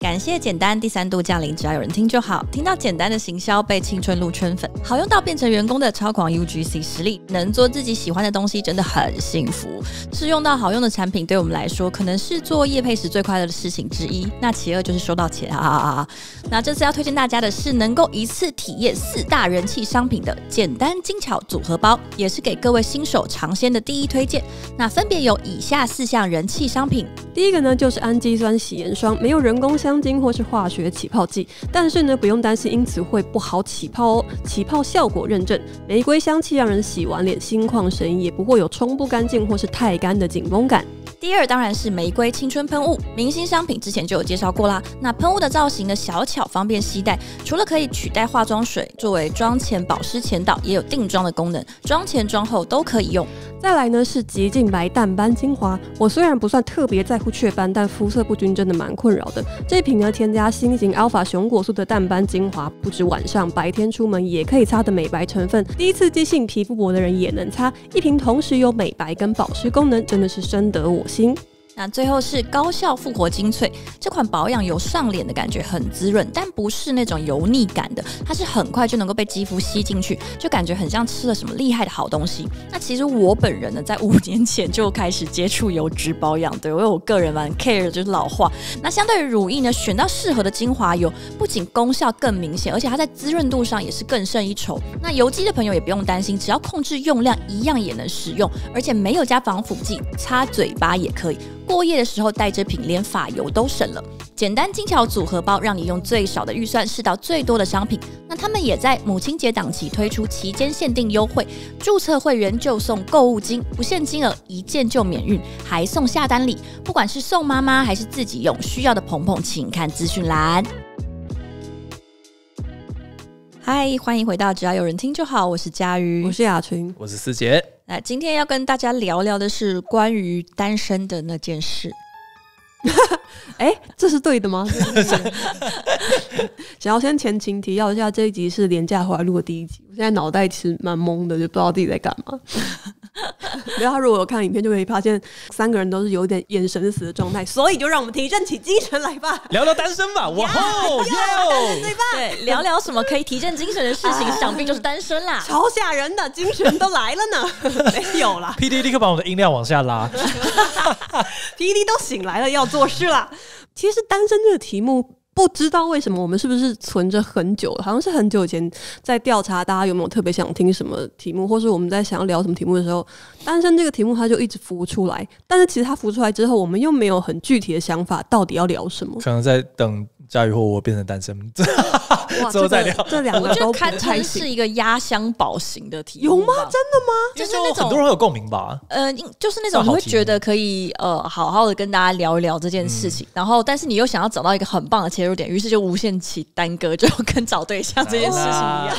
感谢简单第三度降临，只要有人听就好。听到简单的行销被青春路圈粉，好用到变成员工的超狂 UGC 实力，能做自己喜欢的东西真的很幸福。试用到好用的产品，对我们来说可能是做叶配时最快乐的事情之一。那其二就是收到钱啊啊啊！那这次要推荐大家的是能够一次体验四大人气商品的简单精巧组合包，也是给各位新手尝鲜的第一推荐。那分别有以下四项人气商品，第一个呢就是氨基酸洗颜霜，没有人工。香精或是化学起泡剂，但是呢不用担心，因此会不好起泡哦。起泡效果认证，玫瑰香气让人洗完脸心旷神怡，也不会有冲不干净或是太干的紧绷感。第二当然是玫瑰青春喷雾，明星商品之前就有介绍过啦。那喷雾的造型呢，小巧，方便携带，除了可以取代化妆水作为妆前保湿前导，也有定妆的功能，妆前妆后都可以用。再来呢是极净白淡斑精华，我虽然不算特别在乎雀斑，但肤色不均真的蛮困扰的。这瓶呢添加新型 alpha 熊果素的淡斑精华，不止晚上，白天出门也可以擦的美白成分，第一次激性，皮肤薄的人也能擦。一瓶同时有美白跟保湿功能，真的是深得我。行。那最后是高效复活精粹这款保养油上脸的感觉很滋润，但不是那种油腻感的，它是很快就能够被肌肤吸进去，就感觉很像吃了什么厉害的好东西。那其实我本人呢，在五年前就开始接触油脂保养，对因为我个人蛮 care 就是老化。那相对于乳液呢，选到适合的精华油，不仅功效更明显，而且它在滋润度上也是更胜一筹。那油肌的朋友也不用担心，只要控制用量，一样也能使用，而且没有加防腐剂，擦嘴巴也可以。过夜的时候，带着品连发油都省了。简单精巧组合包，让你用最少的预算试到最多的商品。那他们也在母亲节档期推出期间限定优惠，注册会员就送购物金，不限金额，一件就免运，还送下单礼。不管是送妈妈还是自己用，需要的鹏鹏请看资讯栏。嗨，欢迎回到只要有人听就好，我是嘉瑜，我是雅群，我是思杰。来，今天要跟大家聊聊的是关于单身的那件事。哎，这是对的吗？想要先前情提要一下，这一集是廉价回来录的第一集。我现在脑袋其实蛮懵的，就不知道自己在干嘛。然 后，如果有看影片，就可以发现三个人都是有点眼神死的状态，所以就让我们提振起精神来吧。聊聊单身吧，哇哦，耶！对，聊聊什么可以提振精神的事情，想必就是单身啦。超吓人的精神都来了呢，没有了。P D 立刻把我的音量往下拉，P D 都醒来了，要做事了。其实，单身这个题目。不知道为什么，我们是不是存着很久？好像是很久以前在调查大家有没有特别想听什么题目，或是我们在想要聊什么题目的时候，但是这个题目它就一直浮出来。但是其实它浮出来之后，我们又没有很具体的想法，到底要聊什么？可能在等。嫁以后我变成单身，之后再聊。这两个都堪称是一个压箱宝型的题，有吗？真的吗？就是那种很多人有共鸣吧。嗯，就是那种会觉得可以呃好好的跟大家聊一聊这件事情，然后但是你又想要找到一个很棒的切入点，于是就无限期耽搁，就跟找对象这件事情一样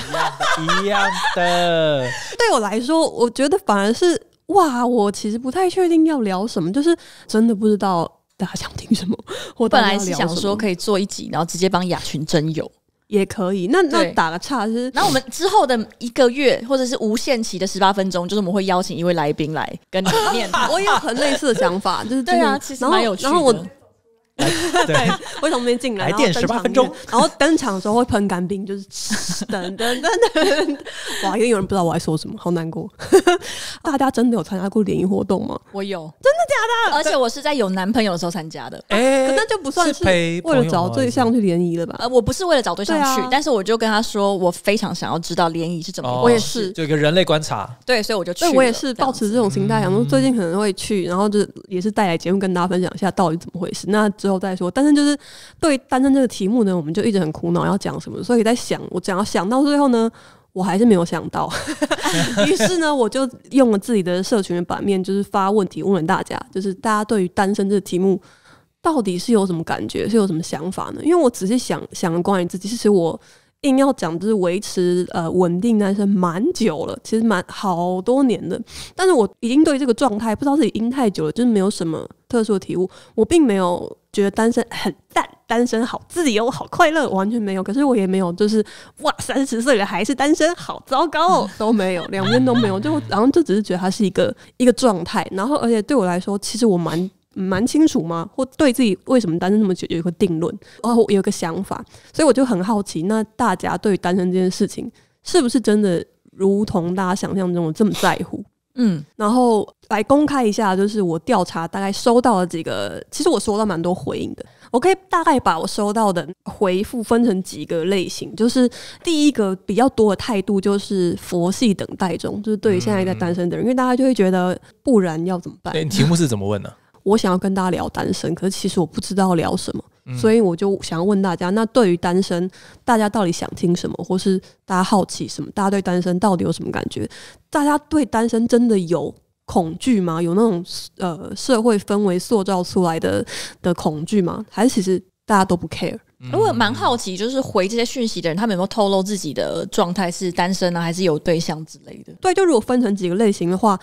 一样的。对我来说，我觉得反而是哇，我其实不太确定要聊什么，就是真的不知道。大家想听什么？我本来是想说可以做一集，然后直接帮雅群征友也可以。那那打个岔是，那我们之后的一个月或者是无限期的十八分钟，就是我们会邀请一位来宾来跟你念。我也有很类似的想法，就是对啊，其实蛮有趣的。对，为什么没进来？来电十八分钟，然后登场的时候会喷干冰，就是等等等等，哇！因为有人不知道我在说什么，好难过。大家真的有参加过联谊活动吗？我有，真的假的？而且我是在有男朋友的时候参加的，哎，那就不算是为了找对象去联谊了吧？呃，我不是为了找对象去，但是我就跟他说，我非常想要知道联谊是怎么，我也是，就一个人类观察，对，所以我就，去。我也是保持这种心态，想说最近可能会去，然后就也是带来节目跟大家分享一下到底怎么回事。那。最后再说，但是就是对单身这个题目呢，我们就一直很苦恼要讲什么，所以在想我讲要想到最后呢，我还是没有想到，于是呢，我就用了自己的社群的版面，就是发问题问问大家，就是大家对于单身这个题目到底是有什么感觉，是有什么想法呢？因为我只是想想关于自己，其实我。硬要讲，就是维持呃稳定单身蛮久了，其实蛮好多年的。但是我已经对这个状态不知道自己阴太久了，就是没有什么特殊的体悟。我并没有觉得单身很淡，单身好自由好快乐，完全没有。可是我也没有，就是哇三十岁了还是单身，好糟糕 都没有，两边都没有，就然后就只是觉得它是一个一个状态。然后而且对我来说，其实我蛮。蛮清楚吗？或对自己为什么单身这么久有一个定论？哦，我有个想法，所以我就很好奇，那大家对于单身这件事情，是不是真的如同大家想象中的这么在乎？嗯，然后来公开一下，就是我调查大概收到了几个，其实我收到蛮多回应的。我可以大概把我收到的回复分成几个类型，就是第一个比较多的态度就是佛系等待中，就是对于现在在单身的人，因为大家就会觉得不然要怎么办？你题目是怎么问呢？我想要跟大家聊单身，可是其实我不知道聊什么，所以我就想要问大家：那对于单身，大家到底想听什么，或是大家好奇什么？大家对单身到底有什么感觉？大家对单身真的有恐惧吗？有那种呃社会氛围塑造出来的的恐惧吗？还是其实大家都不 care？我蛮好奇，就是回这些讯息的人，他们有没有透露自己的状态是单身呢，还是有对象之类的？对，就如果分成几个类型的话，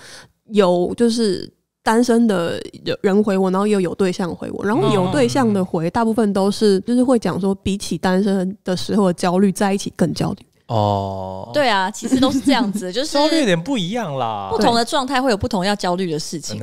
有就是。单身的人回我，然后又有对象回我，然后有对象的回，大部分都是就是会讲说，比起单身的时候的焦虑，在一起更焦虑。哦，对啊，其实都是这样子，就是焦虑有点不一样啦。不同的状态会有不同要焦虑的事情。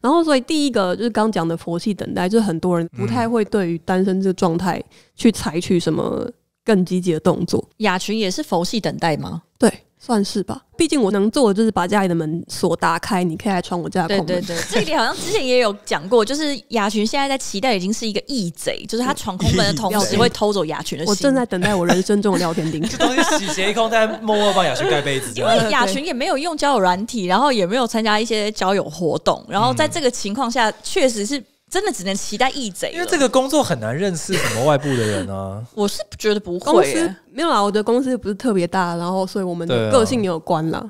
然后所以第一个就是刚讲的佛系等待，就是很多人不太会对于单身这状态去采取什么更积极的动作。雅群也是佛系等待吗？对。算是吧，毕竟我能做的就是把家里的门锁打开，你可以来闯我家空门。对对对，这里好像之前也有讲过，就是雅群现在在期待已经是一个义贼，就是他闯空门的同时会偷走雅群的心。我正在等待我人生中的聊天钉，这 东西洗劫一空，在默默帮雅群盖被子。因为雅群也没有用交友软体，然后也没有参加一些交友活动，然后在这个情况下，确实是。真的只能期待一贼，因为这个工作很难认识什么外部的人啊。我是觉得不会，公司没有啦，我的公司不是特别大，然后所以我们的个性也有关啦。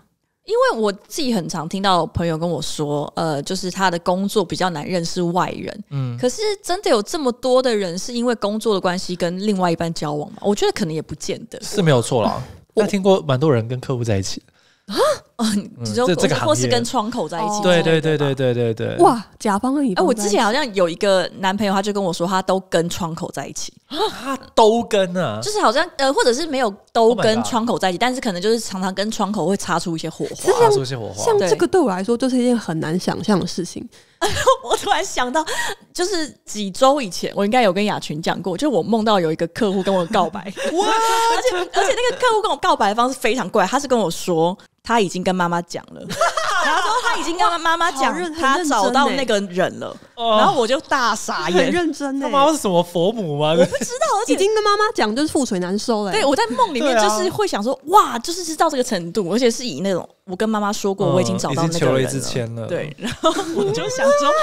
因为我自己很常听到朋友跟我说，呃，就是他的工作比较难认识外人。嗯，可是真的有这么多的人是因为工作的关系跟另外一半交往吗？我觉得可能也不见得是没有错啦。我听过蛮多人跟客户在一起。啊，说这个或是跟窗口在一起，对对对对对对对。哇，甲方和乙方。哎，我之前好像有一个男朋友，他就跟我说，他都跟窗口在一起，他都跟啊，就是好像呃，或者是没有都跟窗口在一起，但是可能就是常常跟窗口会擦出一些火花，擦出一些火花。像这个对我来说，就是一件很难想象的事情。哎，我突然想到，就是几周以前，我应该有跟雅群讲过，就是我梦到有一个客户跟我告白，哇 而且而且那个客户跟我告白的方式非常怪，他是跟我说。他已经跟妈妈讲了。他已经跟妈妈讲，他找到那个人了，然后我就大傻眼，很认真。他妈是什么佛母吗？我不知道，而且已经跟妈妈讲，就是覆水难收了。对，我在梦里面就是会想说，哇，就是知道这个程度，而且是以那种我跟妈妈说过，我已经找到那个人了。对，然后我就想说，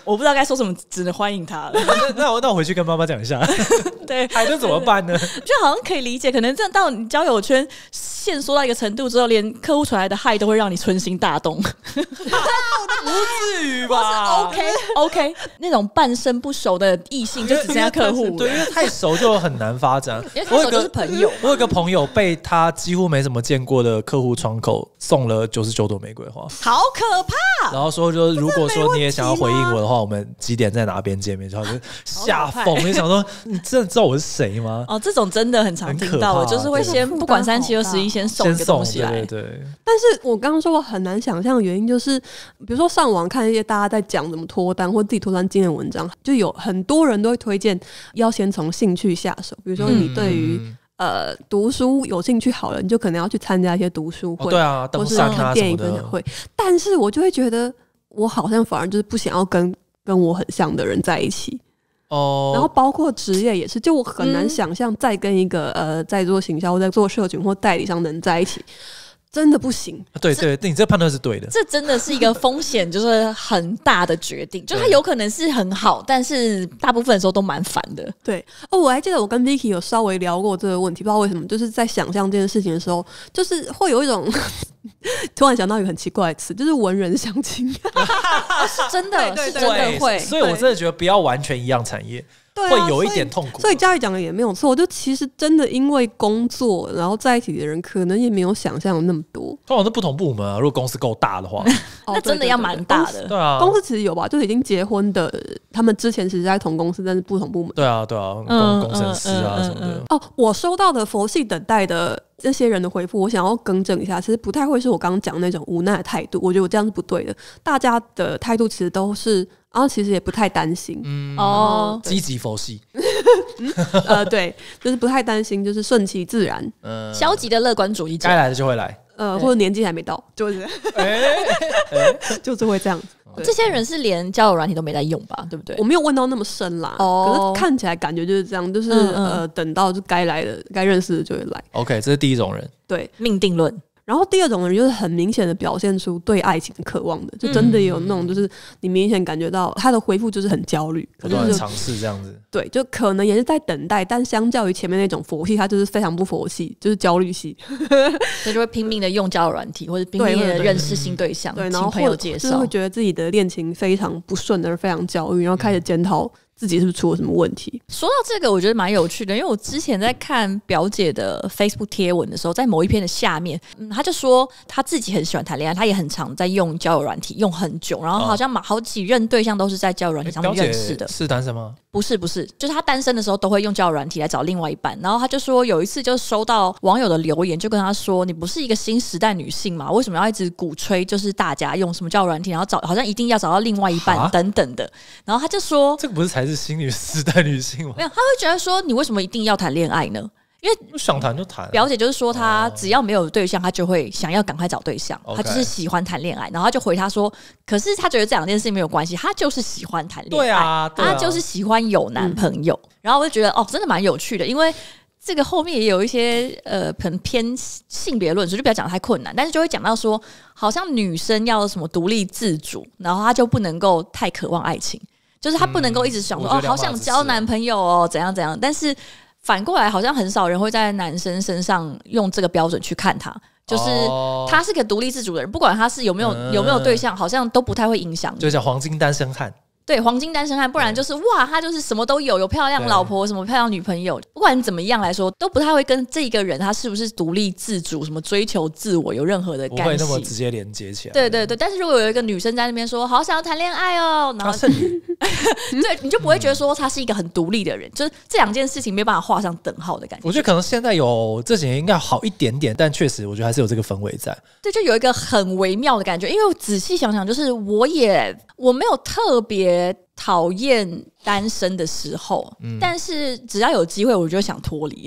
我不知道该说什么，只能欢迎他了。那我那我回去跟妈妈讲一下。对，那怎么办呢？就好像可以理解，可能这样到你交友圈限缩到一个程度之后，连客户传来的害都会让你春心大动。不至于吧？OK OK，那种半生不熟的异性就只剩下客户，对，因为太熟就很难发展。我有个朋友，我有个朋友被他几乎没怎么见过的客户窗口送了九十九朵玫瑰花，好可怕！然后说，就如果说你也想要回应我的话，我们几点在哪边见面？然后就下疯，就想说，你真的知道我是谁吗？哦，这种真的很常听到，就是会先不管三七二十一，先送个东西来。对，但是我刚刚说我很难想象原因。就是，比如说上网看一些大家在讲怎么脱单或自己脱单经验文章，就有很多人都会推荐要先从兴趣下手。比如说你对于呃读书有兴趣好了，你就可能要去参加一些读书会，或是看电影分享会。但是我就会觉得，我好像反而就是不想要跟跟我很像的人在一起哦。然后包括职业也是，就我很难想象再跟一个呃在做行销或在做社群或代理商能在一起。真的不行，对对对，你这判断是对的。这真的是一个风险，就是很大的决定，就它有可能是很好，但是大部分时候都蛮烦的。对哦，我还记得我跟 Vicky 有稍微聊过这个问题，不知道为什么，就是在想象这件事情的时候，就是会有一种 突然想到一个很奇怪的词，就是文人相亲，真的 是真的会。所以我真的觉得不要完全一样产业。会有一点痛苦，所以佳宇讲的也没有错。就其实真的因为工作，然后在一起的人可能也没有想象那么多。通常是不同部门啊，如果公司够大的话，那真的要蛮大的。对啊，公司其实有吧，就是已经结婚的，他们之前其实在同公司，但是不同部门。对啊，对啊，工程师啊什么的。哦，我收到的佛系等待的。这些人的回复，我想要更正一下，其实不太会是我刚刚讲那种无奈的态度。我觉得我这样是不对的。大家的态度其实都是，啊，其实也不太担心。嗯哦，积极佛系。呃，对，就是不太担心，就是顺其自然。嗯，消极的乐观主义，者，该来的就会来。呃，或者年纪还没到，就是，哎，就是会这样子。这些人是连交友软体都没在用吧？对不对？我没有问到那么深啦，可是看起来感觉就是这样，就是呃，等到就该来的、该认识的就会来。OK，这是第一种人，对命定论。然后第二种人就是很明显的表现出对爱情渴望的，就真的有那种，就是你明显感觉到他的回复就是很焦虑，不断的尝试这样子。对，就可能也是在等待，但相较于前面那种佛系，他就是非常不佛系，就是焦虑系，他 就会拼命的用交友软体，或者拼命的认识新对象，然后或者就是会觉得自己的恋情非常不顺，而非常焦虑，然后开始检讨。自己是不是出了什么问题？说到这个，我觉得蛮有趣的，因为我之前在看表姐的 Facebook 贴文的时候，在某一篇的下面，嗯，他就说他自己很喜欢谈恋爱，他也很常在用交友软体，用很久，然后好像好几任对象都是在交友软体上面认识的。是单身吗？不是，不是，就是他单身的时候都会用交友软体来找另外一半。然后他就说有一次就收到网友的留言，就跟他说：“你不是一个新时代女性嘛？为什么要一直鼓吹就是大家用什么交友软体，然后找好像一定要找到另外一半等等的？”然后他就说：“这个不是才是。”是新女时代女性吗？没有，她会觉得说你为什么一定要谈恋爱呢？因为想谈就谈。表姐就是说，她只要没有对象，她就会想要赶快找对象，她就是喜欢谈恋爱。然后她就回她说，可是她觉得这两件事情没有关系，她就是喜欢谈恋爱，对啊，她就是喜欢有男朋友。然后我就觉得哦，真的蛮有趣的，因为这个后面也有一些呃，很偏性别论述，就不要讲太困难，但是就会讲到说，好像女生要什么独立自主，然后她就不能够太渴望爱情。就是他不能够一直想说哦，好想交男朋友哦，怎样怎样。但是反过来，好像很少人会在男生身上用这个标准去看他。就是他是个独立自主的人，不管他是有没有有没有对象，好像都不太会影响。就叫黄金单身汉。对黄金单身汉，不然就是哇，他就是什么都有，有漂亮老婆，什么漂亮女朋友，不管怎么样来说，都不太会跟这一个人他是不是独立自主、什么追求自我有任何的联系，不会那么直接连接起来。对对对，但是如果有一个女生在那边说“好想要谈恋爱哦”，然后，对，你就不会觉得说他是一个很独立的人，就是这两件事情没办法画上等号的感觉。我觉得可能现在有这几年应该好一点点，但确实我觉得还是有这个氛围在。对，就有一个很微妙的感觉，因为我仔细想想，就是我也我没有特别。讨厌单身的时候，但是只要有机会，我就想脱离。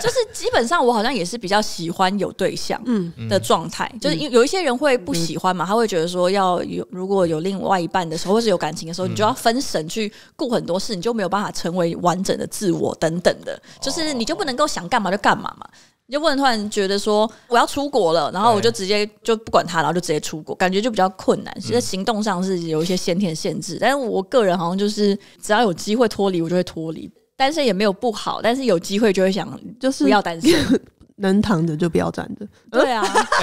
就是基本上，我好像也是比较喜欢有对象的状态。就是有有一些人会不喜欢嘛，他会觉得说，要有如果有另外一半的时候，或是有感情的时候，你就要分神去顾很多事，你就没有办法成为完整的自我等等的，就是你就不能够想干嘛就干嘛嘛。就突然觉得说我要出国了，然后我就直接就不管他，然后就直接出国，感觉就比较困难。在行动上是有一些先天限制，但是我个人好像就是只要有机会脱离，我就会脱离。单身也没有不好，但是有机会就会想，就是不要单身。能躺着就不要站着。对啊，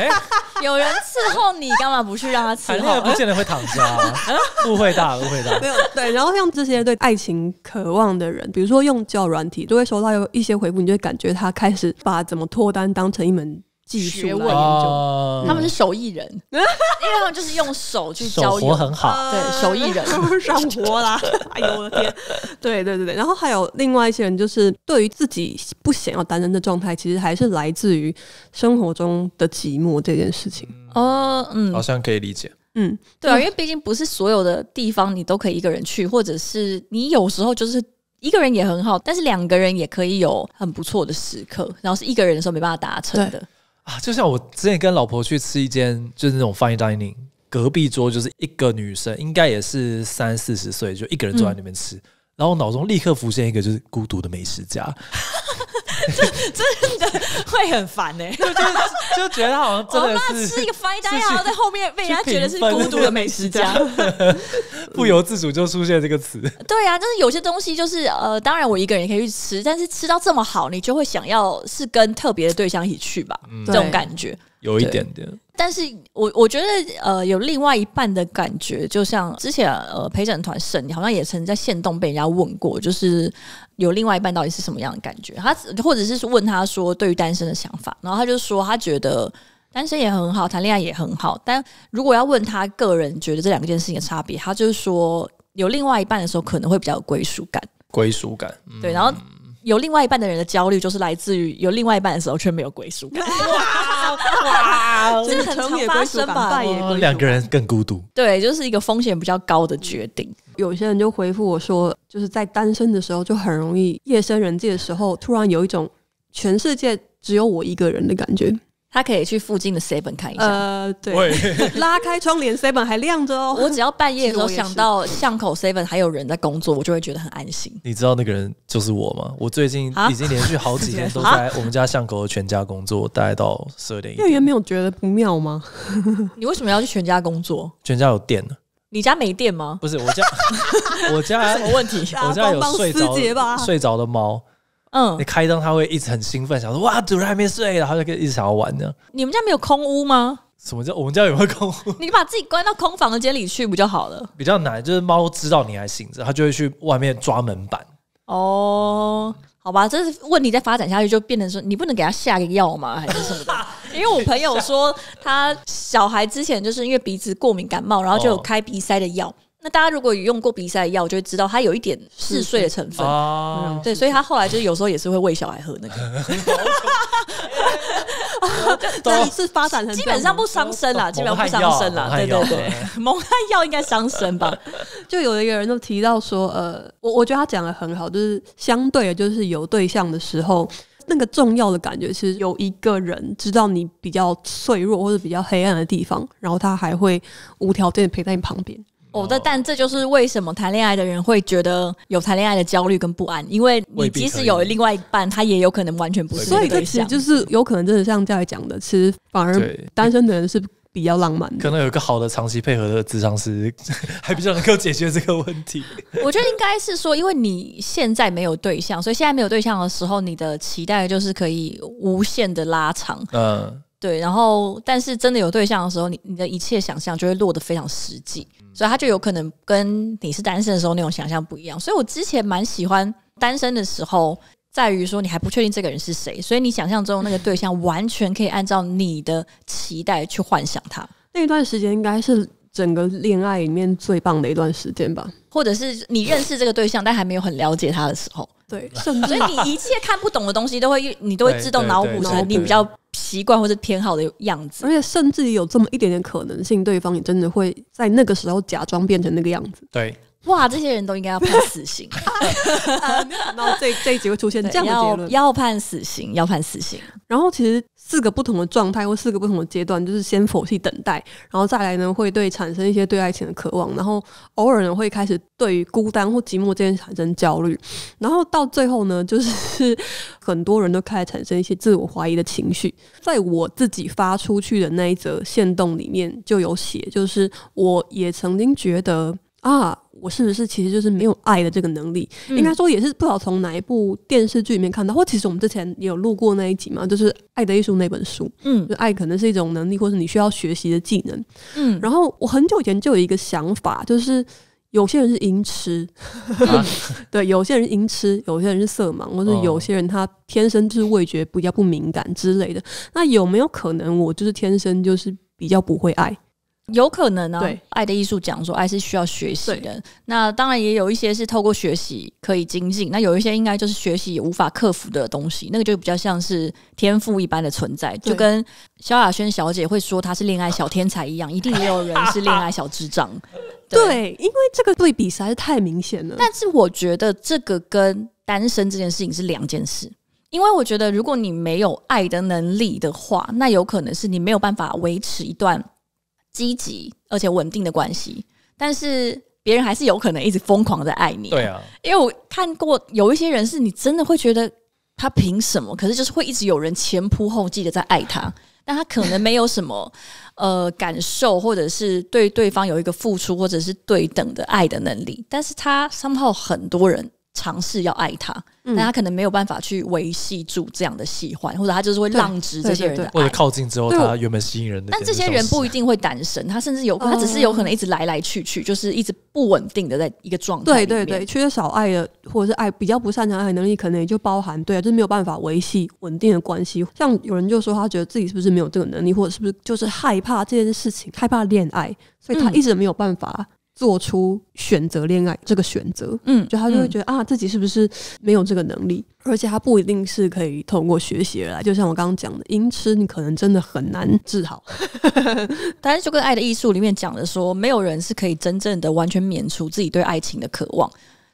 有人伺候你，干嘛不去让他伺候？谈不见得会躺着啊。误会大，误会大。有对，然后像这些对爱情渴望的人，比如说用交软体，都会收到有一些回复，你就会感觉他开始把怎么脱单当成一门。技术究，他们是手艺人，因为他们就是用手去交活很好，对，手艺人 上活啦。哎呦我的天，对对对对。然后还有另外一些人，就是对于自己不想要单身的状态，其实还是来自于生活中的寂寞这件事情。哦，嗯，好像可以理解。嗯，对啊，因为毕竟不是所有的地方你都可以一个人去，或者是你有时候就是一个人也很好，但是两个人也可以有很不错的时刻，然后是一个人的时候没办法达成的。啊，就像我之前跟老婆去吃一间就是那种 fine dining，隔壁桌就是一个女生，应该也是三四十岁，就一个人坐在那边吃，然后脑中立刻浮现一个就是孤独的美食家。真真的会很烦哎，就觉得好像真的是一个饭然要在后面被人家觉得是孤独的美食家，不由自主就出现这个词。对啊，就是有些东西就是呃，当然我一个人也可以去吃，但是吃到这么好，你就会想要是跟特别的对象一起去吧，这种感觉有一点点。但是我我觉得呃，有另外一半的感觉，就像之前呃陪审团审你好像也曾在县动被人家问过，就是。有另外一半到底是什么样的感觉？他或者是问他说对于单身的想法，然后他就说他觉得单身也很好，谈恋爱也很好。但如果要问他个人觉得这两件事情的差别，他就是说有另外一半的时候可能会比较有归属感，归属感。对，然后。有另外一半的人的焦虑，就是来自于有另外一半的时候却没有归属感。哇哇，真的很常发生吧？两个人更孤独。对，就是一个风险比较高的决定。有些人就回复我说，就是在单身的时候，就很容易夜深人静的时候，突然有一种全世界只有我一个人的感觉。他可以去附近的 seven 看一下。呃，对，拉开窗帘，seven 还亮着哦。我只要半夜的时候 想到巷口 seven 还有人在工作，我就会觉得很安心。你知道那个人就是我吗？我最近已经连续好几年都在我们家巷口的全家工作，待到十二点。店员没有觉得不妙吗？你为什么要去全家工作？全家有电呢？你家没电吗？不是我家，我家什么问题？我家有睡着睡着的猫。嗯，你开灯，他会一直很兴奋，想说哇，主人还没睡，然后就一直想要玩呢。你们家没有空屋吗？什么叫我们家有没有空屋？你把自己关到空房的间里去不就好了？比较难，就是猫知道你还醒着，它就会去外面抓门板。哦，好吧，这是问题在发展下去，就变成说你不能给他下个药吗？还是什么的？因为我朋友说他小孩之前就是因为鼻子过敏感冒，然后就有开鼻塞的药。大家如果有用过塞的药，就会知道它有一点嗜睡的成分。对，所以他后来就是有时候也是会喂小孩喝那个。这 一次发展成基本上不伤身啦，基本上不伤身啦。对对对，蒙汗药应该伤身吧？就有一个人都提到说，呃，我我觉得他讲的很好，就是相对就是有对象的时候，那个重要的感觉是有一个人知道你比较脆弱或者比较黑暗的地方，然后他还会无条件陪在你旁边。我的，但这就是为什么谈恋爱的人会觉得有谈恋爱的焦虑跟不安，因为你即使有另外一半，他也有可能完全不是。所以，这其实就是有可能，真的像在讲的，其实反而单身的人是比较浪漫的。可能有一个好的长期配合的智商师，还比较能够解决这个问题。我觉得应该是说，因为你现在没有对象，所以现在没有对象的时候，你的期待就是可以无限的拉长。嗯，对。然后，但是真的有对象的时候，你你的一切想象就会落得非常实际。所以他就有可能跟你是单身的时候那种想象不一样。所以我之前蛮喜欢单身的时候，在于说你还不确定这个人是谁，所以你想象中那个对象完全可以按照你的期待去幻想他。那一段时间应该是。整个恋爱里面最棒的一段时间吧，或者是你认识这个对象但还没有很了解他的时候，对，所以你一切看不懂的东西都会，你都会自动脑补成你比较习惯或者偏好的样子，而且甚至于有这么一点点可能性，对方也真的会在那个时候假装变成那个样子，对。哇，这些人都应该要判死刑。然 后这这一集会出现这样的结论：要判死刑，要判死刑。然后其实四个不同的状态或四个不同的阶段，就是先佛系等待，然后再来呢会对产生一些对爱情的渴望，然后偶尔呢会开始对于孤单或寂寞之间产生焦虑，然后到最后呢，就是很多人都开始产生一些自我怀疑的情绪。在我自己发出去的那一则线动里面就有写，就是我也曾经觉得。啊，我是不是其实就是没有爱的这个能力？应该说也是不知道从哪一部电视剧里面看到，或其实我们之前也有录过那一集嘛，就是《爱的艺术》那本书。嗯，就爱可能是一种能力，或是你需要学习的技能。嗯，然后我很久以前就有一个想法，就是有些人是淫吃，对，有些人是淫吃，有些人是色盲，或者有些人他天生就是味觉比较不敏感之类的。那有没有可能我就是天生就是比较不会爱？有可能呢。对，爱的艺术讲说爱是需要学习的。那当然也有一些是透过学习可以精进，那有一些应该就是学习无法克服的东西，那个就比较像是天赋一般的存在。就跟萧亚轩小姐会说她是恋爱小天才一样，一定也有人是恋爱小智障。对，因为这个对比实在是太明显了。但是我觉得这个跟单身这件事情是两件事，因为我觉得如果你没有爱的能力的话，那有可能是你没有办法维持一段。积极而且稳定的关系，但是别人还是有可能一直疯狂的爱你。对啊，因为我看过有一些人，是你真的会觉得他凭什么？可是就是会一直有人前仆后继的在爱他，但他可能没有什么呃感受，或者是对对方有一个付出或者是对等的爱的能力，但是他身后很多人。尝试要爱他，但他可能没有办法去维系住这样的喜欢，或者他就是会浪直这些人的爱。或者靠近之后，他原本吸引人的，但这些人不一定会单身，他甚至有，他只是有可能一直来来去去，就是一直不稳定的在一个状态。对对对，缺少爱的，或者是爱比较不擅长爱能力，可能也就包含对啊，就是没有办法维系稳定的关系。像有人就说，他觉得自己是不是没有这个能力，或者是不是就是害怕这件事情，害怕恋爱，所以他一直没有办法。做出选择恋爱这个选择，嗯，就他就会觉得啊，自己是不是没有这个能力？而且他不一定是可以通过学习而来，就像我刚刚讲的，因痴你可能真的很难治好。但是就跟《爱的艺术》里面讲的说，没有人是可以真正的完全免除自己对爱情的渴望。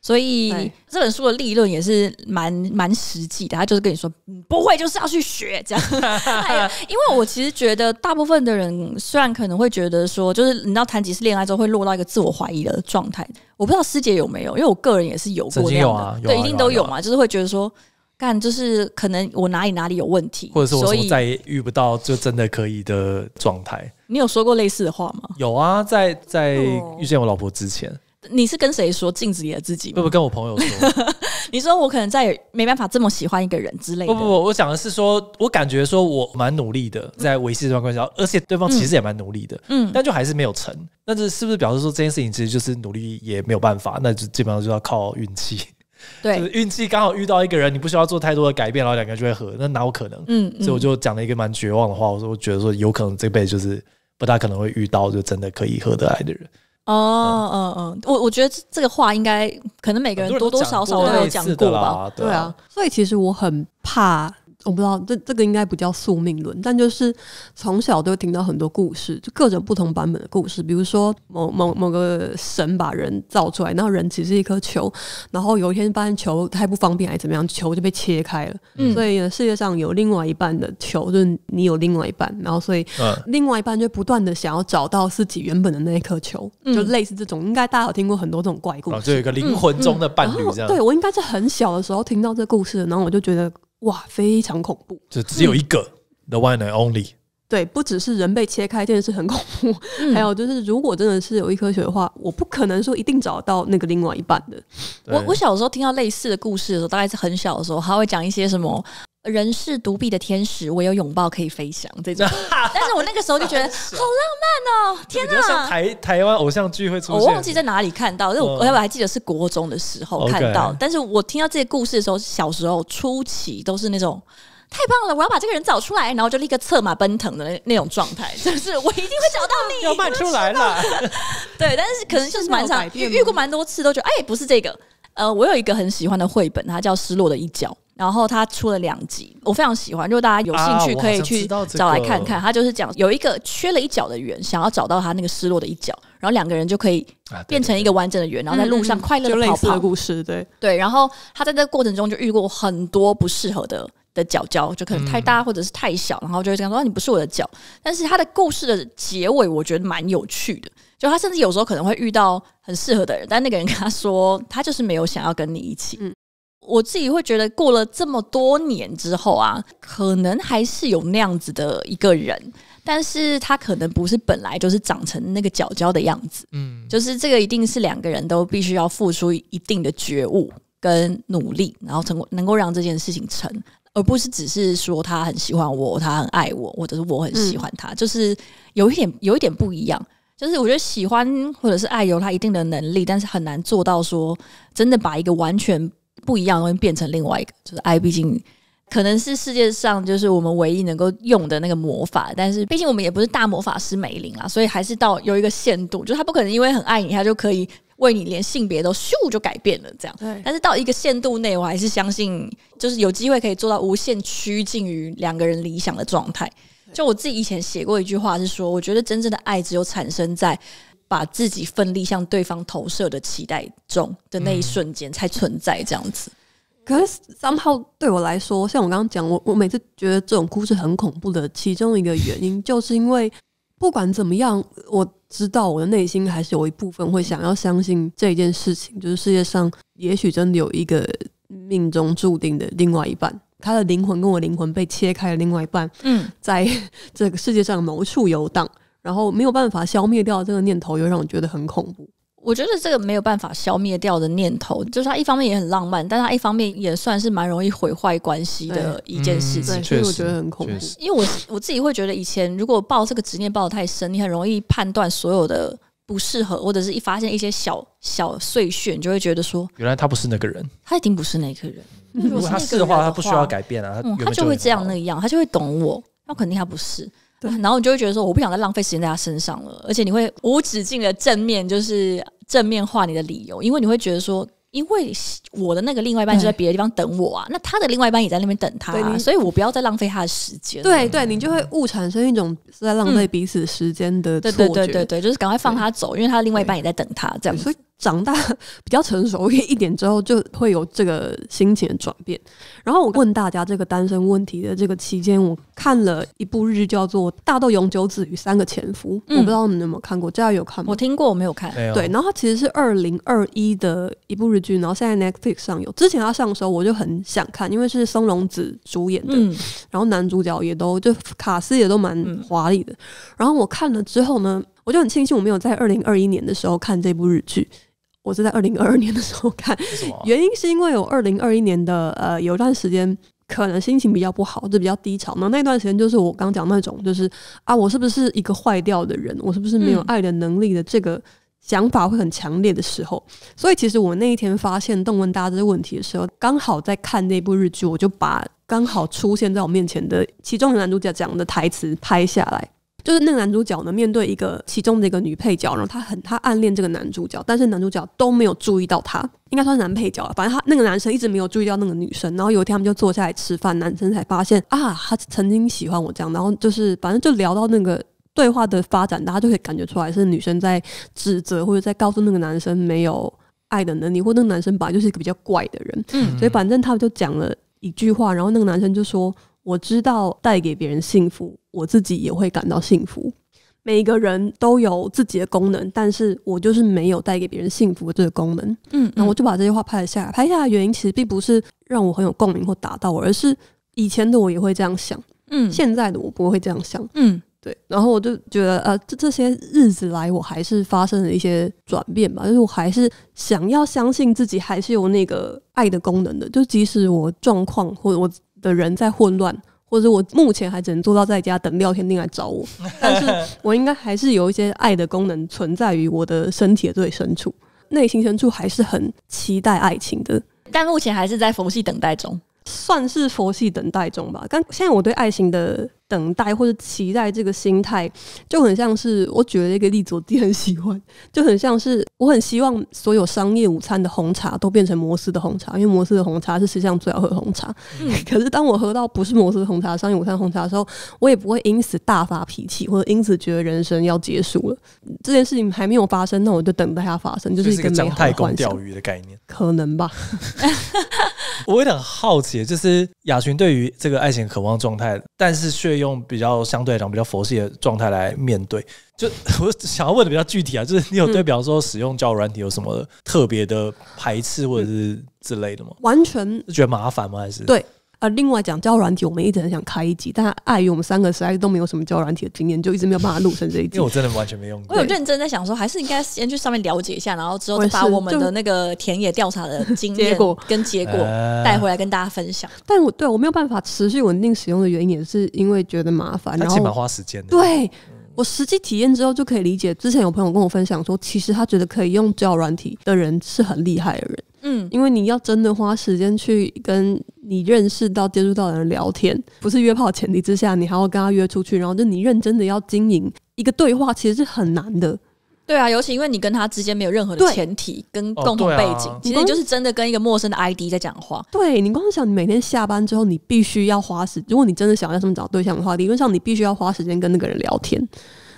所以这本书的立论也是蛮蛮实际的，他就是跟你说，不会就是要去学这样，因为我其实觉得大部分的人虽然可能会觉得说，就是你知道谈几次恋爱之后会落到一个自我怀疑的状态，我不知道师姐有没有，因为我个人也是有过，这对，一定都有嘛，就是会觉得说，干就是可能我哪里哪里有问题，或者是我再也遇不到就真的可以的状态。你有说过类似的话吗？有啊，在在遇见我老婆之前。你是跟谁说镜子里的自己？不不，跟我朋友说。你说我可能再也没办法这么喜欢一个人之类。不不不，我想的是说，我感觉说我蛮努力的，在维系这段关系，而且对方其实也蛮努力的。嗯，但就还是没有成。那这是不是表示说这件事情其实就是努力也没有办法？那就基本上就要靠运气。对，就是运气刚好遇到一个人，你不需要做太多的改变，然后两个人就会合。那哪有可能？嗯，所以我就讲了一个蛮绝望的话，我说觉得说有可能这辈子就是不大可能会遇到就真的可以合得来的人。哦，嗯嗯，我我觉得这个话应该可能每个人多多少少都有讲过吧，对啊，所以其实我很怕。我不知道这这个应该不叫宿命论，但就是从小都听到很多故事，就各种不同版本的故事。比如说某某某个神把人造出来，然后人只是一颗球，然后有一天发现球太不方便还是怎么样，球就被切开了，所以世界上有另外一半的球，就是你有另外一半，然后所以另外一半就不断的想要找到自己原本的那一颗球，就类似这种，应该大家有听过很多这种怪故事，就有一个灵魂中的伴侣这样。对我应该是很小的时候听到这故事，然后我就觉得。哇，非常恐怖！就只有一个，the one and only。对，不只是人被切开，这件事很恐怖。还有就是，如果真的是有一颗血的话，我不可能说一定找到那个另外一半的。我我小时候听到类似的故事的时候，大概是很小的时候，他会讲一些什么。人是独臂的天使，我有拥抱可以飞翔。这种，但是我那个时候就觉得 好浪漫哦！天啊，像台台湾偶像剧会出。我忘记在哪里看到，但我我还记得是国中的时候看到。但是我听到这些故事的时候，小时候初期都是那种太棒了，我要把这个人找出来，然后就立刻策马奔腾的那那种状态，就是我一定会找到你。要卖出来了，对，但是可能就是蛮长，遇遇过蛮多次，都觉得哎，不是这个。呃，我有一个很喜欢的绘本，它叫《失落的一角》。然后他出了两集，我非常喜欢。如果大家有兴趣，可以去找来看看。他就是讲有一个缺了一角的圆，想要找到他那个失落的一角，然后两个人就可以变成一个完整的圆，然后在路上快乐的跑。就类似的故事，对对。然后他在这过程中就遇过很多不适合的的脚胶，就可能太大或者是太小，然后就这样说：“你不是我的脚。”但是他的故事的结尾我觉得蛮有趣的，就他甚至有时候可能会遇到很适合的人，但那个人跟他说：“他就是没有想要跟你一起。”我自己会觉得，过了这么多年之后啊，可能还是有那样子的一个人，但是他可能不是本来就是长成那个娇娇的样子，嗯，就是这个一定是两个人都必须要付出一定的觉悟跟努力，然后成能够让这件事情成，而不是只是说他很喜欢我，他很爱我，或者是我很喜欢他，就是有一点有一点不一样，就是我觉得喜欢或者是爱有他一定的能力，但是很难做到说真的把一个完全。不一样会变成另外一个，就是爱，毕竟可能是世界上就是我们唯一能够用的那个魔法，但是毕竟我们也不是大魔法师梅林啊，所以还是到有一个限度，就是他不可能因为很爱你，他就可以为你连性别都咻就改变了这样。但是到一个限度内，我还是相信，就是有机会可以做到无限趋近于两个人理想的状态。就我自己以前写过一句话是说，我觉得真正的爱只有产生在。把自己奋力向对方投射的期待中的那一瞬间才存在这样子。可是三号对我来说，像我刚刚讲，我我每次觉得这种哭是很恐怖的。其中一个原因，就是因为不管怎么样，我知道我的内心还是有一部分会想要相信这件事情，就是世界上也许真的有一个命中注定的另外一半，他的灵魂跟我灵魂被切开了另外一半，嗯，在这个世界上某处游荡。然后没有办法消灭掉这个念头，又让我觉得很恐怖。我觉得这个没有办法消灭掉的念头，就是他一方面也很浪漫，但他一方面也算是蛮容易毁坏关系的一件事情，所以我觉得很恐怖。因为我我自己会觉得，以前如果抱这个执念抱的太深，你很容易判断所有的不适合，或者是一发现一些小小碎屑，你就会觉得说，原来他不是那个人，他一定不是那个人。如果他是的话，他不需要改变啊，他就会这样那样，他就会懂我，那肯定他不是。然后你就会觉得说，我不想再浪费时间在他身上了，而且你会无止境的正面，就是正面化你的理由，因为你会觉得说，因为我的那个另外一半就在别的地方等我啊，那他的另外一半也在那边等他，所以我不要再浪费他的时间。对对，你就会误产生一种是在浪费彼此时间的错觉。对对对对对，就是赶快放他走，因为他的另外一半也在等他，这样。长大比较成熟一点之后，就会有这个心情的转变。然后我问大家这个单身问题的这个期间，我看了一部日剧叫做《大豆永久子与三个前夫》，我不知道你有没有看过？这下有看吗？我听过，我没有看。对，然后它其实是二零二一的一部日剧，然后现在 Netflix 上有。之前它上时候，我就很想看，因为是松隆子主演的，然后男主角也都就卡斯也都蛮华丽的。然后我看了之后呢，我就很庆幸我没有在二零二一年的时候看这部日剧。我是在二零二二年的时候看，原因是因为我二零二一年的呃有段时间可能心情比较不好，就比较低潮。那那段时间就是我刚讲那种，就是啊，我是不是一个坏掉的人？我是不是没有爱的能力的？这个想法会很强烈的时候。所以其实我那一天发现邓文达这个问题的时候，刚好在看那部日剧，我就把刚好出现在我面前的其中男主角讲的台词拍下来。就是那个男主角呢，面对一个其中的一个女配角，然后他很他暗恋这个男主角，但是男主角都没有注意到他，应该算是男配角了。反正他那个男生一直没有注意到那个女生，然后有一天他们就坐下来吃饭，男生才发现啊，他曾经喜欢我这样。然后就是反正就聊到那个对话的发展，大家就可以感觉出来是女生在指责或者在告诉那个男生没有爱的能力，或那个男生本来就是一个比较怪的人。嗯，所以反正他就讲了一句话，然后那个男生就说：“我知道带给别人幸福。”我自己也会感到幸福。每个人都有自己的功能，但是我就是没有带给别人幸福这个功能。嗯，那我就把这句话拍了下来。拍下来的原因其实并不是让我很有共鸣或打到我，而是以前的我也会这样想。嗯，现在的我不会这样想。嗯，对。然后我就觉得，呃，这这些日子来，我还是发生了一些转变吧。就是我还是想要相信自己，还是有那个爱的功能的。就即使我状况或者我的人在混乱。或者我目前还只能做到在家等廖天定来找我，但是我应该还是有一些爱的功能存在于我的身体的最深处，内心深处还是很期待爱情的，但目前还是在佛系等待中，算是佛系等待中吧。但现在我对爱情的。等待或者期待这个心态，就很像是我觉得一个例子，我弟很喜欢，就很像是我很希望所有商业午餐的红茶都变成摩斯的红茶，因为摩斯的红茶是世界上最好喝的红茶。嗯。可是当我喝到不是摩斯红茶商业午餐红茶的时候，我也不会因此大发脾气，或者因此觉得人生要结束了。这件事情还没有发生，那我就等待它发生，就是一个太公钓鱼的概念，可能吧。我有点好奇，就是雅群对于这个爱情渴望状态，但是却。用比较相对来讲比较佛系的状态来面对，就 我想要问的比较具体啊，就是你有对，比方说使用教软体有什么特别的排斥或者是之类的吗？完全觉得麻烦吗？还是对？啊！另外讲教软体，我们一直很想开一集，但碍于我们三个实在都没有什么教软体的经验，就一直没有办法录成这一集。因为我真的完全没用过。我有认真在想说，还是应该先去上面了解一下，然后之后把我们的那个田野调查的经结果跟结果带回来跟大家分享。但我对我没有办法持续稳定使用的原因，也是因为觉得麻烦，然后花时间。对。我实际体验之后就可以理解，之前有朋友跟我分享说，其实他觉得可以用教软体的人是很厉害的人，嗯，因为你要真的花时间去跟你认识到接触到的人聊天，不是约炮前提之下，你还要跟他约出去，然后就你认真的要经营一个对话，其实是很难的。对啊，尤其因为你跟他之间没有任何的前提跟共同背景，其实就是真的跟一个陌生的 ID 在讲话。对你光想，你每天下班之后，你必须要花时。如果你真的想要什么找对象的话，理论上你必须要花时间跟那个人聊天，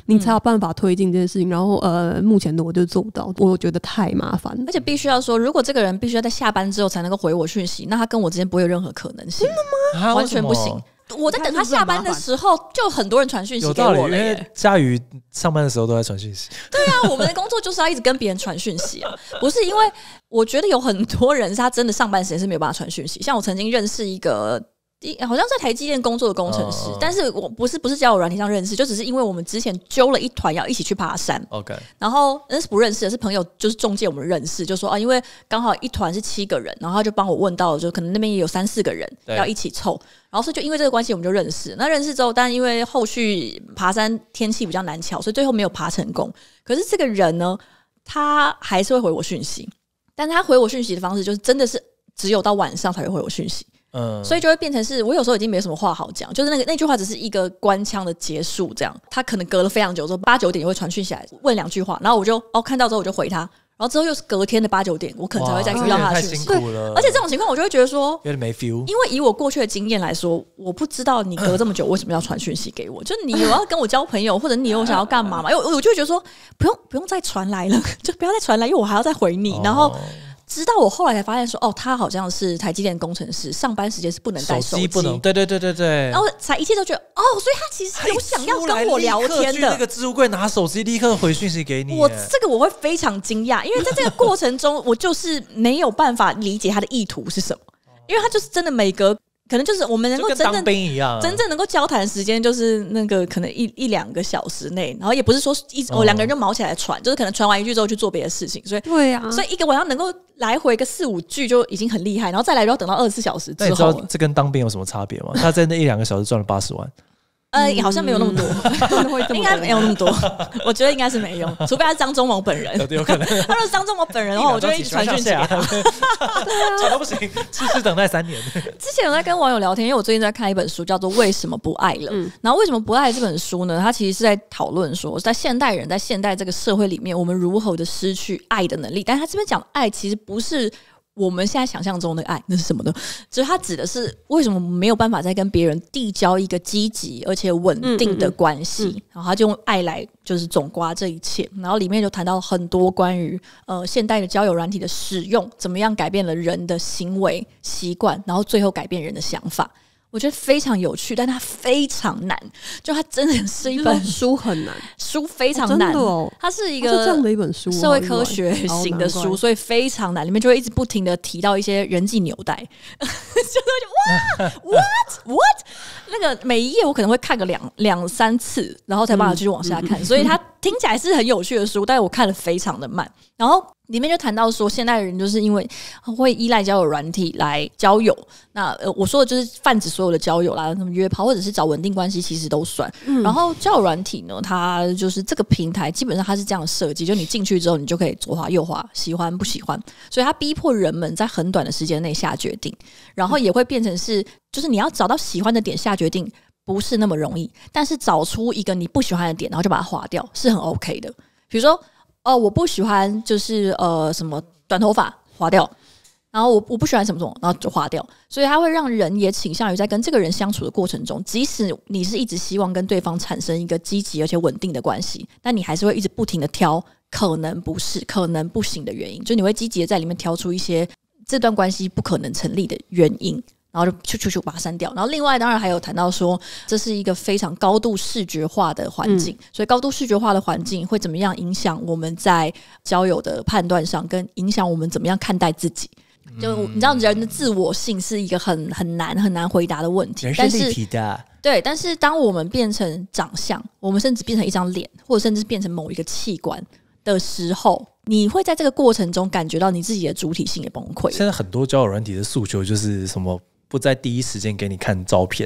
你才有办法推进这件事情。然后，呃，目前的我就做不到，我觉得太麻烦而且必须要说，如果这个人必须要在下班之后才能够回我讯息，那他跟我之间不会有任何可能性，真的吗？完全不行。我在等他下班的时候，就很多人传讯息给我。因为佳瑜上班的时候都在传讯息。对啊，我们的工作就是要一直跟别人传讯息啊。不是因为我觉得有很多人他真的上班时间是没有办法传讯息，像我曾经认识一个。好像在台积电工作的工程师，但是我不是不是交友软体上认识，就只是因为我们之前揪了一团要一起去爬山。OK，然后那是不认识，的，是朋友，就是中介我们认识，就说啊，因为刚好一团是七个人，然后就帮我问到，就可能那边也有三四个人要一起凑，然后是就因为这个关系我们就认识。那认识之后，但因为后续爬山天气比较难巧，所以最后没有爬成功。可是这个人呢，他还是会回我讯息，但他回我讯息的方式就是真的是只有到晚上才会回我讯息。嗯，所以就会变成是我有时候已经没什么话好讲，就是那个那句话只是一个官腔的结束，这样。他可能隔了非常久之后，八九点就会传讯息来问两句话，然后我就哦看到之后我就回他，然后之后又是隔天的八九点，我可能才会再遇到他的讯息。对，而且这种情况我就会觉得说有点没 feel，因为以我过去的经验来说，我不知道你隔这么久为什么要传讯息给我，就是你要跟我交朋友或者你又想要干嘛嘛？因为我就觉得说不用不用再传来了，就不要再传来，因为我还要再回你，然后。直到我后来才发现，说哦，他好像是台积电工程师，上班时间是不能带手机，不能。对对对对对。然后才一切都觉得哦，所以他其实有想要跟我聊天的。那个置物柜拿手机，立刻回讯息给你。我这个我会非常惊讶，因为在这个过程中，我就是没有办法理解他的意图是什么，因为他就是真的每隔。可能就是我们能够真正真正能够交谈时间，就是那个可能一一两个小时内，然后也不是说一我两个人就毛起来传，就是可能传完一句之后去做别的事情，所以对呀，所以一个我要能够来回个四五句就已经很厉害，然后再来就要等到二十四小时之后，这跟当兵有什么差别吗？他在那一两个小时赚了八十万。呃，好像没有那么多，应该没有那么多，我觉得应该是没有，除非他是张忠谋本人，有可能。他说张忠谋本人的话，我就一直传讯息，吵到不行，迟迟等待三年。之前我在跟网友聊天，因为我最近在看一本书，叫做《为什么不爱了》。然后《为什么不爱》这本书呢？它其实是在讨论说，在现代人，在现代这个社会里面，我们如何的失去爱的能力。但他这边讲爱，其实不是。我们现在想象中的爱，那是什么呢？就是它指的是为什么没有办法再跟别人递交一个积极而且稳定的关系，然后他就用爱来就是总刮这一切，然后里面就谈到很多关于呃现代的交友软体的使用，怎么样改变了人的行为习惯，然后最后改变人的想法。我觉得非常有趣，但它非常难，就它真的是一本书很难，书非常难哦。它是一个这样的，一本书，社会科学型的书，所以非常难。里面就会一直不停的提到一些人际纽带，就是哇，what what？那个每一页我可能会看个两两三次，然后才把它继续往下看，所以它。听起来是很有趣的书，但是我看的非常的慢。然后里面就谈到说，现代人就是因为会依赖交友软体来交友。那呃，我说的就是泛指所有的交友啦，什么约炮或者是找稳定关系，其实都算。然后交友软体呢，它就是这个平台，基本上它是这样设计，就你进去之后，你就可以左滑右滑，喜欢不喜欢，所以它逼迫人们在很短的时间内下决定，然后也会变成是，就是你要找到喜欢的点下决定。不是那么容易，但是找出一个你不喜欢的点，然后就把它划掉，是很 OK 的。比如说，呃，我不喜欢就是呃什么短头发，划掉。然后我我不喜欢什么什么，然后就划掉。所以它会让人也倾向于在跟这个人相处的过程中，即使你是一直希望跟对方产生一个积极而且稳定的关系，但你还是会一直不停的挑可能不是、可能不行的原因，就你会积极的在里面挑出一些这段关系不可能成立的原因。然后就去去去把它删掉。然后另外当然还有谈到说，这是一个非常高度视觉化的环境，所以高度视觉化的环境会怎么样影响我们在交友的判断上，跟影响我们怎么样看待自己？就你知道，人的自我性是一个很很难很难回答的问题。人是立体的，对，但是当我们变成长相，我们甚至变成一张脸，或者甚至变成某一个器官的时候，你会在这个过程中感觉到你自己的主体性也崩溃。现在很多交友软体的诉求就是什么？不在第一时间给你看照片，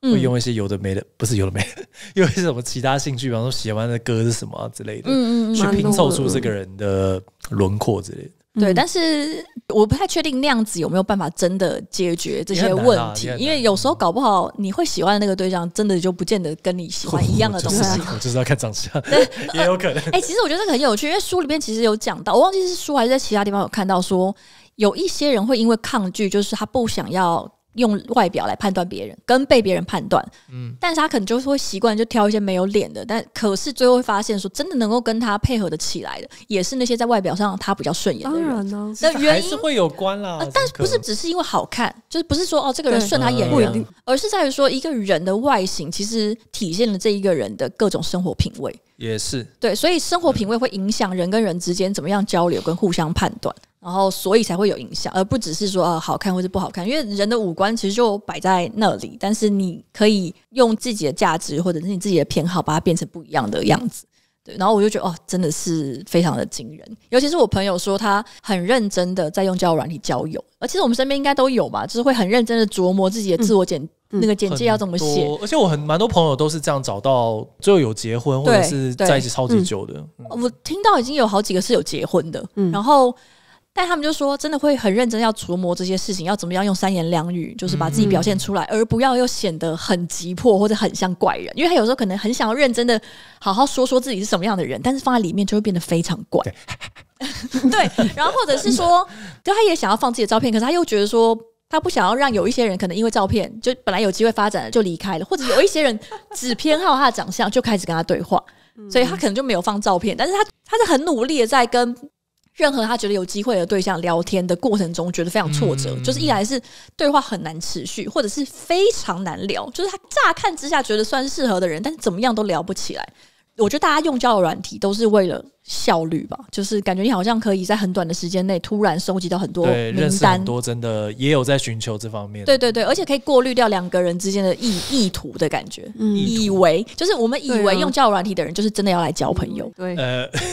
会用一些有的没的，不是有的没，的，用一些什么其他兴趣，比方说喜欢的歌是什么之类的，嗯嗯去拼凑出这个人的轮廓之类。对，但是我不太确定那样子有没有办法真的解决这些问题，因为有时候搞不好你会喜欢的那个对象，真的就不见得跟你喜欢一样的东西。我就是要看长相，也有可能。哎，其实我觉得这个很有趣，因为书里面其实有讲到，我忘记是书还是在其他地方有看到，说有一些人会因为抗拒，就是他不想要。用外表来判断别人，跟被别人判断，嗯，但是他可能就是会习惯就挑一些没有脸的，但可是最后会发现说，真的能够跟他配合的起来的，也是那些在外表上他比较顺眼的人。那原因会有关啦，但不是只是因为好看，就是不是说哦这个人顺他眼缘，而是在于说一个人的外形其实体现了这一个人的各种生活品味。也是对，所以生活品味会影响人跟人之间怎么样交流跟互相判断。然后，所以才会有影响，而不只是说啊好看或者不好看，因为人的五官其实就摆在那里，但是你可以用自己的价值或者是你自己的偏好，把它变成不一样的样子。对，然后我就觉得哦，真的是非常的惊人，尤其是我朋友说他很认真的在用交友软件交友，而其实我们身边应该都有吧，就是会很认真的琢磨自己的自我简那个简介要怎么写，而且我很蛮多朋友都是这样找到，最后有结婚或者是在一起超级久的。我听到已经有好几个是有结婚的，然后。但他们就说，真的会很认真，要琢磨这些事情，要怎么样用三言两语，就是把自己表现出来，而不要又显得很急迫或者很像怪人。因为他有时候可能很想要认真的好好说说自己是什么样的人，但是放在里面就会变得非常怪。对，然后或者是说，就他也想要放自己的照片，可是他又觉得说，他不想要让有一些人可能因为照片就本来有机会发展就离开了，或者有一些人只偏好他的长相就开始跟他对话，所以他可能就没有放照片，但是他他是很努力的在跟。任何他觉得有机会的对象，聊天的过程中觉得非常挫折，就是一来是对话很难持续，或者是非常难聊，就是他乍看之下觉得算适合的人，但是怎么样都聊不起来。我觉得大家用交友软体都是为了效率吧，就是感觉你好像可以在很短的时间内突然收集到很多名单多，真的也有在寻求这方面。对对对，而且可以过滤掉两个人之间的意意图的感觉，以为就是我们以为用交友软体的人就是真的要来交朋友。对，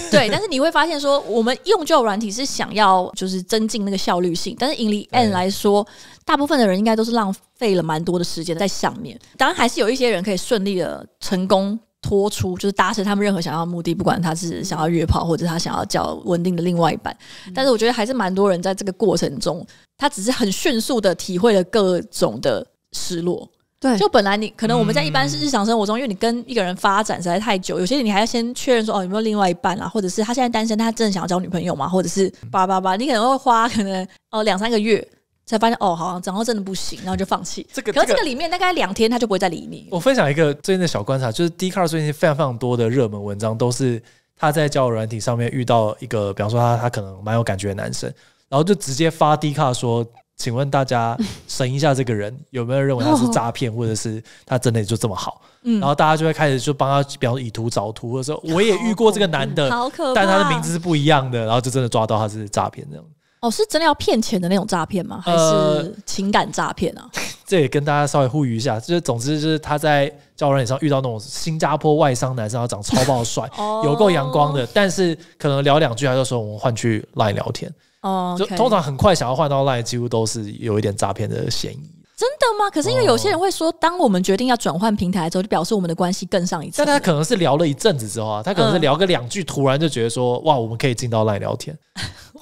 对，但是你会发现说，我们用交友软体是想要就是增进那个效率性，但是盈利 n 来说，大部分的人应该都是浪费了蛮多的时间在上面。当然，还是有一些人可以顺利的成功。拖出就是达成他们任何想要的目的，不管他是想要约炮或者他想要交稳定的另外一半，但是我觉得还是蛮多人在这个过程中，他只是很迅速的体会了各种的失落。对，就本来你可能我们在一般是日常生活中，因为你跟一个人发展实在太久，有些你还要先确认说哦有没有另外一半啊，或者是他现在单身，他真的想要交女朋友吗？或者是叭叭叭，你可能会花可能哦两三个月。才发现哦，好像长到真的不行，然后就放弃。这个，可是这个里面大概两天他就不会再理你。我分享一个最近的小观察，就是 d c a r 最近非常非常多的热门文章都是他在交友软体上面遇到一个，比方说他他可能蛮有感觉的男生，然后就直接发 a r 说：“请问大家审一下这个人，有没有认为他是诈骗，或者是他真的就这么好？”然后大家就会开始就帮他，比方说以图找图，说我也遇过这个男的，但他的名字是不一样的，然后就真的抓到他是诈骗这样。哦，是真的要骗钱的那种诈骗吗？还是情感诈骗啊？这也跟大家稍微呼吁一下，就是总之就是他在交友软件上遇到那种新加坡外商男生，他长超爆帅，有够阳光的，但是可能聊两句他就说我们换去 LINE 聊天哦，就通常很快想要换到 LINE，几乎都是有一点诈骗的嫌疑。真的吗？可是因为有些人会说，当我们决定要转换平台之后，就表示我们的关系更上一。但他可能是聊了一阵子之后啊，他可能是聊个两句，突然就觉得说哇，我们可以进到 LINE 聊天。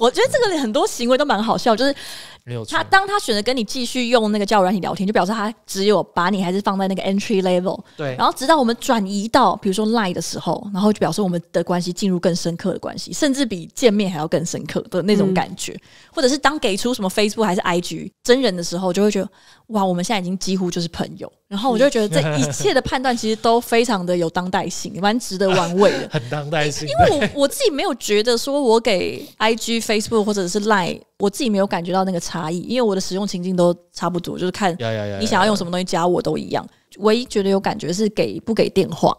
我觉得这个很多行为都蛮好笑，就是他当他选择跟你继续用那个叫软体聊天，就表示他只有把你还是放在那个 entry level，对。然后直到我们转移到比如说 lie 的时候，然后就表示我们的关系进入更深刻的关系，甚至比见面还要更深刻的那种感觉。或者是当给出什么 Facebook 还是 IG 真人的时候，就会觉得哇，我们现在已经几乎就是朋友。然后我就觉得这 一切的判断其实都非常的有当代性，蛮值得玩味的。很当代性，因为我我自己没有觉得说我给 I G Facebook 或者是 Line，我自己没有感觉到那个差异，因为我的使用情境都差不多，就是看你想要用什么东西加我都一样。唯一觉得有感觉是给不给电话，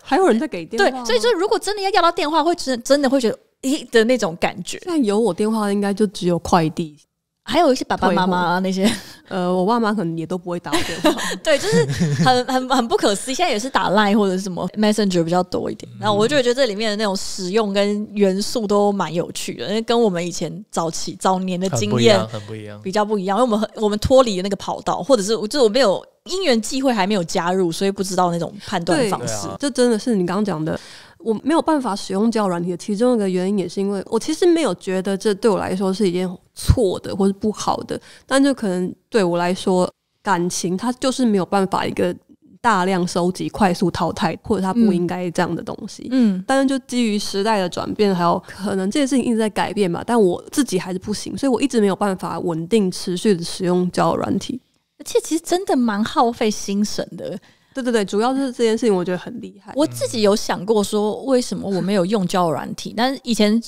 还有人在给电，对，所以就如果真的要要到电话，会真真的会觉得咦的那种感觉。那有我电话应该就只有快递。还有一些爸爸妈妈啊，那些呃，我爸妈可能也都不会打我电话，对，就是很很很不可思议。现在也是打赖或者是什么 messenger 比较多一点，然后我就觉得这里面的那种使用跟元素都蛮有趣的，因为跟我们以前早期早年的经验很不一样，比较不一样，因为我们很我们脱离那个跑道，或者是就是我没有因缘际会还没有加入，所以不知道那种判断方式。这真的是你刚刚讲的。我没有办法使用交软体的其中一个原因也是因为我其实没有觉得这对我来说是一件错的或是不好的，但就可能对我来说，感情它就是没有办法一个大量收集、快速淘汰，或者它不应该这样的东西。嗯，但是就基于时代的转变，还有可能这件事情一直在改变嘛，但我自己还是不行，所以我一直没有办法稳定持续的使用交软体，而且其实真的蛮耗费心神的。对对对，主要是这件事情，我觉得很厉害。我自己有想过说，为什么我没有用交友软体？但是以前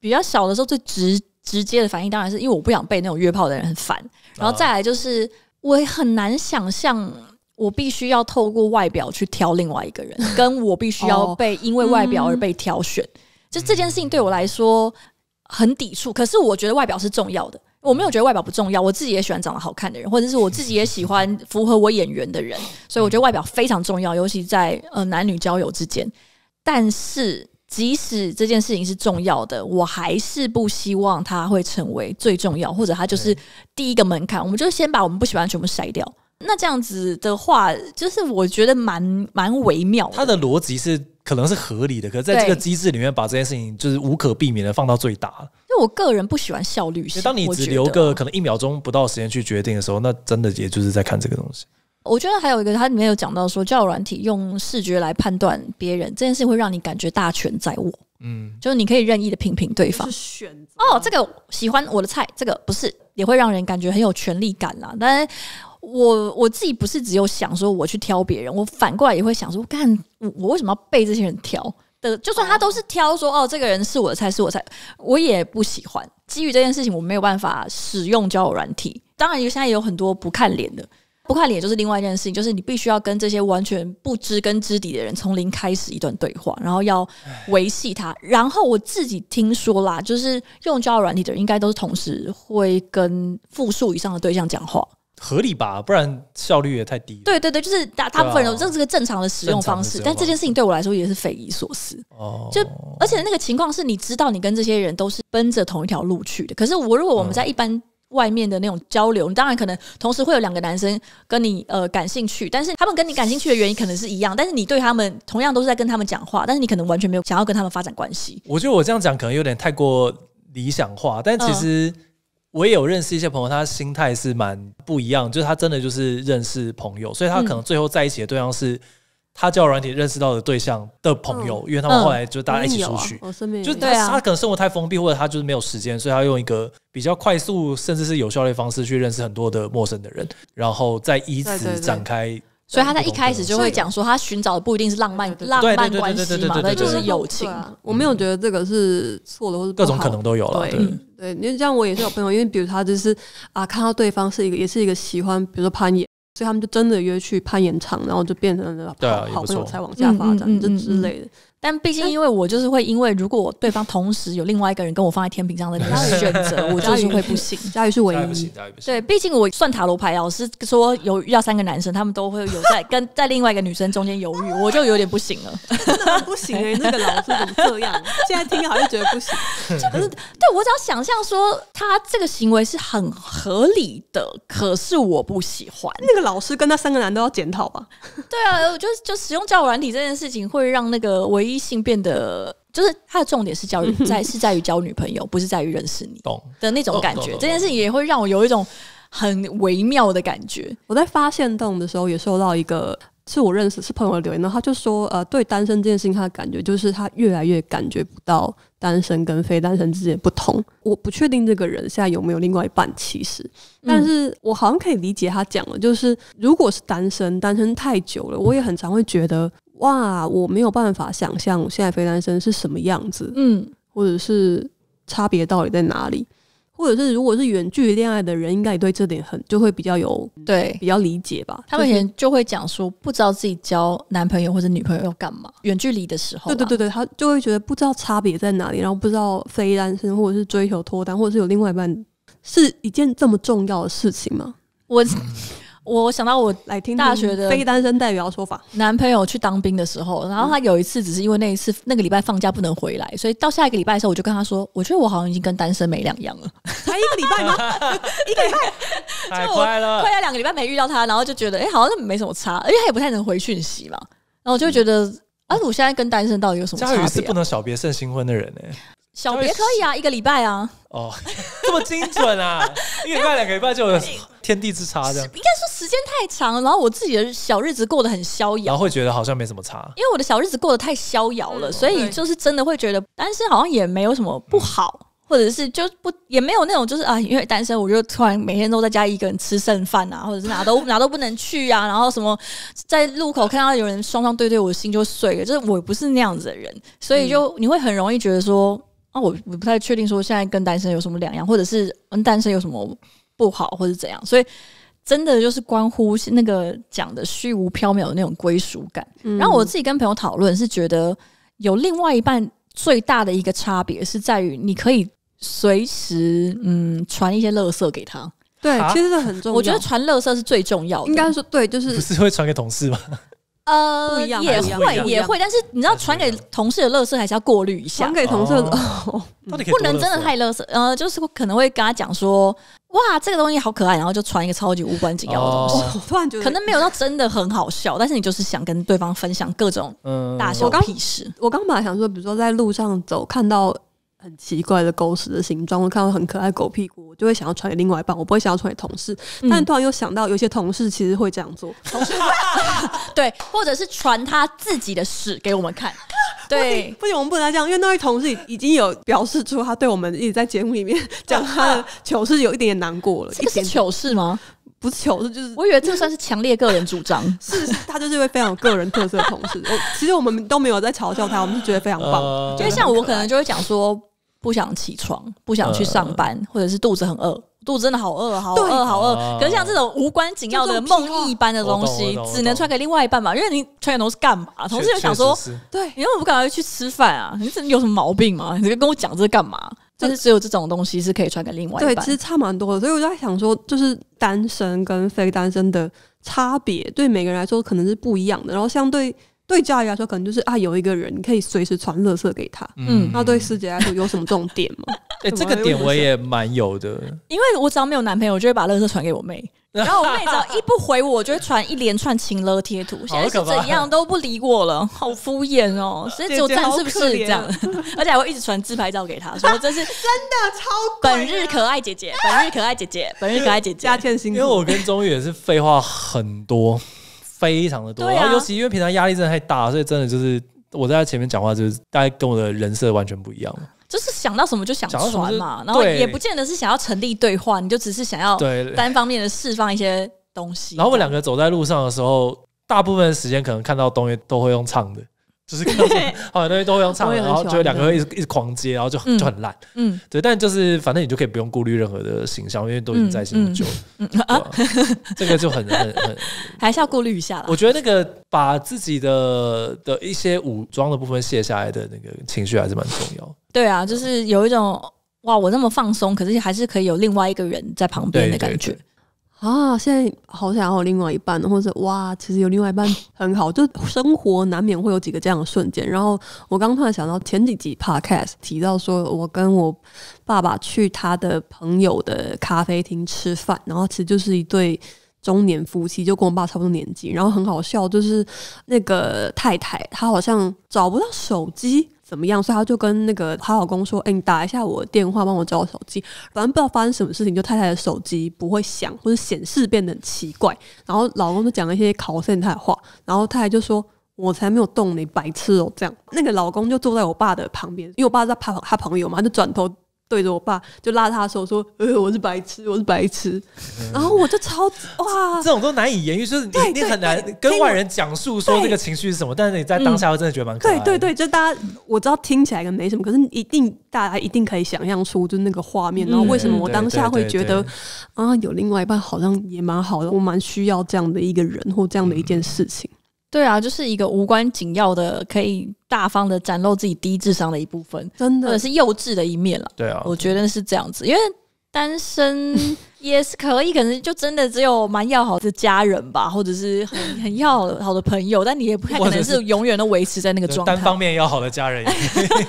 比较小的时候，最直直接的反应当然是因为我不想被那种约炮的人很烦。然后再来就是，我很难想象我必须要透过外表去挑另外一个人，跟我必须要被因为外表而被挑选，就这件事情对我来说很抵触。可是我觉得外表是重要的。我没有觉得外表不重要，我自己也喜欢长得好看的人，或者是我自己也喜欢符合我眼缘的人，所以我觉得外表非常重要，尤其在呃男女交友之间。但是即使这件事情是重要的，我还是不希望它会成为最重要，或者它就是第一个门槛。我们就先把我们不喜欢全部筛掉。那这样子的话，就是我觉得蛮蛮微妙。他的逻辑是可能是合理的，可是在这个机制里面，把这件事情就是无可避免的放到最大。我个人不喜欢效率性。当你只留个可能一秒钟不到时间去决定的时候，那真的也就是在看这个东西。我觉得还有一个，它里面有讲到说，教软体用视觉来判断别人这件事，会让你感觉大权在握。嗯，就是你可以任意的评评对方。选哦，这个喜欢我的菜，这个不是也会让人感觉很有权力感啦。但然我我自己不是只有想说我去挑别人，我反过来也会想说，干我我为什么要被这些人挑？就算他都是挑说哦，这个人是我的菜，是我菜，我也不喜欢。基于这件事情，我没有办法使用交友软体。当然，现在也有很多不看脸的，不看脸就是另外一件事情，就是你必须要跟这些完全不知根知底的人从零开始一段对话，然后要维系他。然后我自己听说啦，就是用交友软体的人，应该都是同时会跟复数以上的对象讲话。合理吧，不然效率也太低。对对对，就是大大部分人，这是个正常的使用方式。但这件事情对我来说也是匪夷所思。哦，就而且那个情况是你知道你跟这些人都是奔着同一条路去的。可是我如果我们在一般外面的那种交流，当然可能同时会有两个男生跟你呃感兴趣，但是他们跟你感兴趣的原因可能是一样，但是你对他们同样都是在跟他们讲话，但是你可能完全没有想要跟他们发展关系。我觉得我这样讲可能有点太过理想化，但其实。我也有认识一些朋友，他心态是蛮不一样，就是他真的就是认识朋友，所以他可能最后在一起的对象是他交软体认识到的对象的朋友，因为他们后来就大家一起出去，就他他可能生活太封闭，或者他就是没有时间，所以他用一个比较快速甚至是有效率的方式去认识很多的陌生的人，然后再以此展开。所以他在一开始就会讲说，他寻找的不一定是浪漫浪漫关系嘛，那就是友情。我没有觉得这个是错的，或者各种可能都有了。对，你像我也是有朋友，因为比如他就是啊，看到对方是一个，也是一个喜欢，比如说攀岩，所以他们就真的约去攀岩场，然后就变成了好朋友，才往下发展这之类的。但毕竟，因为我就是会因为，如果对方同时有另外一个人跟我放在天平上的 选择，我就是会不行。嘉宇是唯一对，毕竟我算塔罗牌，老师说有要三个男生，他们都会有在跟在另外一个女生中间犹豫，我就有点不行了。不行哎，那个老师怎么这样？现在听好像觉得不行。可是对我只要想象说他这个行为是很合理的，可是我不喜欢那个老师跟那三个男都要检讨吧？对啊，我就就使用交友软体这件事情会让那个唯一。异性变得就是他的重点是交女在是在于交女朋友，不是在于认识你。懂的那种感觉，这件事情也会让我有一种很微妙的感觉。我在发现洞的时候，也收到一个是我认识是朋友的留言然后他就说呃，对单身这件事情他的感觉就是他越来越感觉不到单身跟非单身之间不同。我不确定这个人现在有没有另外一半，其实，但是我好像可以理解他讲的，就是如果是单身，单身太久了，我也很常会觉得。哇，我没有办法想象现在非单身是什么样子，嗯，或者是差别到底在哪里，或者是如果是远距离恋爱的人，应该也对这点很就会比较有对比较理解吧。他们以前就会讲说，不知道自己交男朋友或者女朋友要干嘛，远距离的时候，对对对对，他就会觉得不知道差别在哪里，然后不知道非单身或者是追求脱单，或者是有另外一半，是一件这么重要的事情吗？我。我想到我来听大学的非单身代表说法。男朋友去当兵的时候，然后他有一次只是因为那一次那个礼拜放假不能回来，所以到下一个礼拜的时候，我就跟他说，我觉得我好像已经跟单身没两样了。才一个礼拜吗？一个礼拜太快了，快要两个礼拜没遇到他，然后就觉得哎，好像没什么差，而且他也不太能回讯息嘛，然后我就觉得，啊，我现在跟单身到底有什么差别？是不能小别胜新婚的人呢？小别可以啊，一个礼拜啊，哦，这么精准啊，一个礼拜两个礼拜就有天地之差的。应该说时间太长，然后我自己的小日子过得很逍遥，然后会觉得好像没什么差。因为我的小日子过得太逍遥了，所以就是真的会觉得单身好像也没有什么不好，或者是就不也没有那种就是啊，因为单身我就突然每天都在家一个人吃剩饭啊，或者是哪都 哪都不能去啊，然后什么在路口看到有人双双对对，我心就碎了。就是我不是那样子的人，所以就你会很容易觉得说。啊，我我不太确定说现在跟单身有什么两样，或者是跟单身有什么不好，或者是怎样。所以真的就是关乎那个讲的虚无缥缈的那种归属感。然后我自己跟朋友讨论是觉得有另外一半最大的一个差别是在于你可以随时嗯传一些乐色给他。对，其实是很重。要。我觉得传乐色是最重要的，应该说对，就是不是会传给同事吗？呃，也会也会，但是你知道传给同事的乐色还是要过滤一下，传给同事到底不能真的太乐色，呃，就是可能会跟他讲说，哇，这个东西好可爱，然后就传一个超级无关紧要的东西，突然得可能没有到真的很好笑，但是你就是想跟对方分享各种大笑屁事。我刚本来想说，比如说在路上走看到。很奇怪的狗屎的形状，我看到很可爱狗屁股，我就会想要传给另外一半。我不会想要传给同事，但突然又想到有些同事其实会这样做。同事对，或者是传他自己的屎给我们看。对，不行，我们不能这样，因为那位同事已经有表示出他对我们一直在节目里面讲他的糗事，有一点点难过了。一点糗事吗？不是糗事，就是。我以为这算是强烈个人主张，是他就是一位非常有个人特色的同事。我其实我们都没有在嘲笑他，我们是觉得非常棒。因为像我可能就会讲说。不想起床，不想去上班，或者是肚子很饿，肚子真的好饿，好饿，好饿。可是像这种无关紧要的梦一般的东西，只能传给另外一半嘛？因为你传给同事干嘛？同事又想说，对，因为我不敢能去吃饭啊，你这有什么毛病嘛？你跟跟我讲这干嘛？但是只有这种东西是可以传给另外一半。对，其实差蛮多的。所以我就在想说，就是单身跟非单身的差别，对每个人来说可能是不一样的。然后相对。对家姐来说，可能就是啊，有一个人你可以随时传乐色给他。嗯，那对师姐来说，有什么重点吗？哎，这个点我也蛮有的。因为我只要没有男朋友，我就会把乐色传给我妹。然后我妹只要一不回我，我就会传一连串情乐贴图。现在是怎样都不理我了，好敷衍哦。所以，有赞是不是这样？而且我会一直传自拍照给她，说这是真的超本日可爱姐姐，本日可爱姐姐，本日可爱姐姐，倩辛苦，因为我跟钟宇也是废话很多。非常的多，然后尤其因为平常压力真的太大，所以真的就是我在他前面讲话，就是大家跟我的人设完全不一样，就是想到什么就想传嘛，然后也不见得是想要成立对话，你就只是想要单方面的释放一些东西。然后我们两个走在路上的时候，大部分时间可能看到东西都会用唱的。就是各种 好东西都用唱，然后就两个人一直一直狂接，然后就就很烂。嗯，对，但就是反正你就可以不用顾虑任何的形象，因为都已经在一起很久了。嗯，这个就很很很还是要顾虑一下了。我觉得那个把自己的的一些武装的部分卸下来的那个情绪还是蛮重要。对啊，就是有一种哇，我那么放松，可是还是可以有另外一个人在旁边的感觉。啊，现在好想要另外一半，或者哇，其实有另外一半很好，就生活难免会有几个这样的瞬间。然后我刚突然想到前几集 podcast 提到，说我跟我爸爸去他的朋友的咖啡厅吃饭，然后其实就是一对中年夫妻，就跟我爸差不多年纪，然后很好笑，就是那个太太她好像找不到手机。怎么样？所以他就跟那个她老公说：“哎，你打一下我电话，帮我找手机。反正不知道发生什么事情，就太太的手机不会响或者显示变得很奇怪。然后老公就讲了一些考验太太话，然后太太就说：‘我才没有动你，白痴哦！’这样，那个老公就坐在我爸的旁边，因为我爸在怕他朋友嘛，就转头。”对着我爸就拉他的手说：“呃，我是白痴，我是白痴。”然后我就超哇，这种都难以言喻，就是你你很难跟外人讲述说这个情绪是什么。但是你在当下，我真的觉得蛮可以。对对，就大家我知道听起来跟没什么，可是一定大家一定可以想象出就那个画面，然后为什么我当下会觉得啊，有另外一半好像也蛮好的，我蛮需要这样的一个人或这样的一件事情。对啊，就是一个无关紧要的，可以大方的展露自己低智商的一部分，真的是幼稚的一面了。对啊，我觉得是这样子，因为单身。也是可以，可能就真的只有蛮要好的家人吧，或者是很 很要好的朋友，但你也不太可能是永远都维持在那个状态。单方面要好的家人。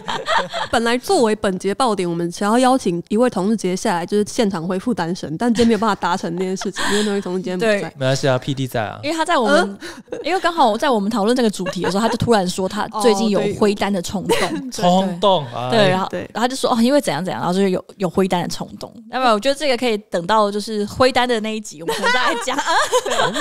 本来作为本节爆点，我们想要邀请一位同事直接下来，就是现场恢复单身，但今天没有办法达成这件事情，因为那位同事今天不在。没关系啊 P D 在啊，因为他在我们，因为刚好在我们讨论这个主题的时候，他就突然说他最近有灰单的冲动。冲动。对，然后对，然后就说哦，因为怎样怎样，然后就有有灰单的冲动。那么我觉得这个可以等到。就是灰单的那一集，我们大家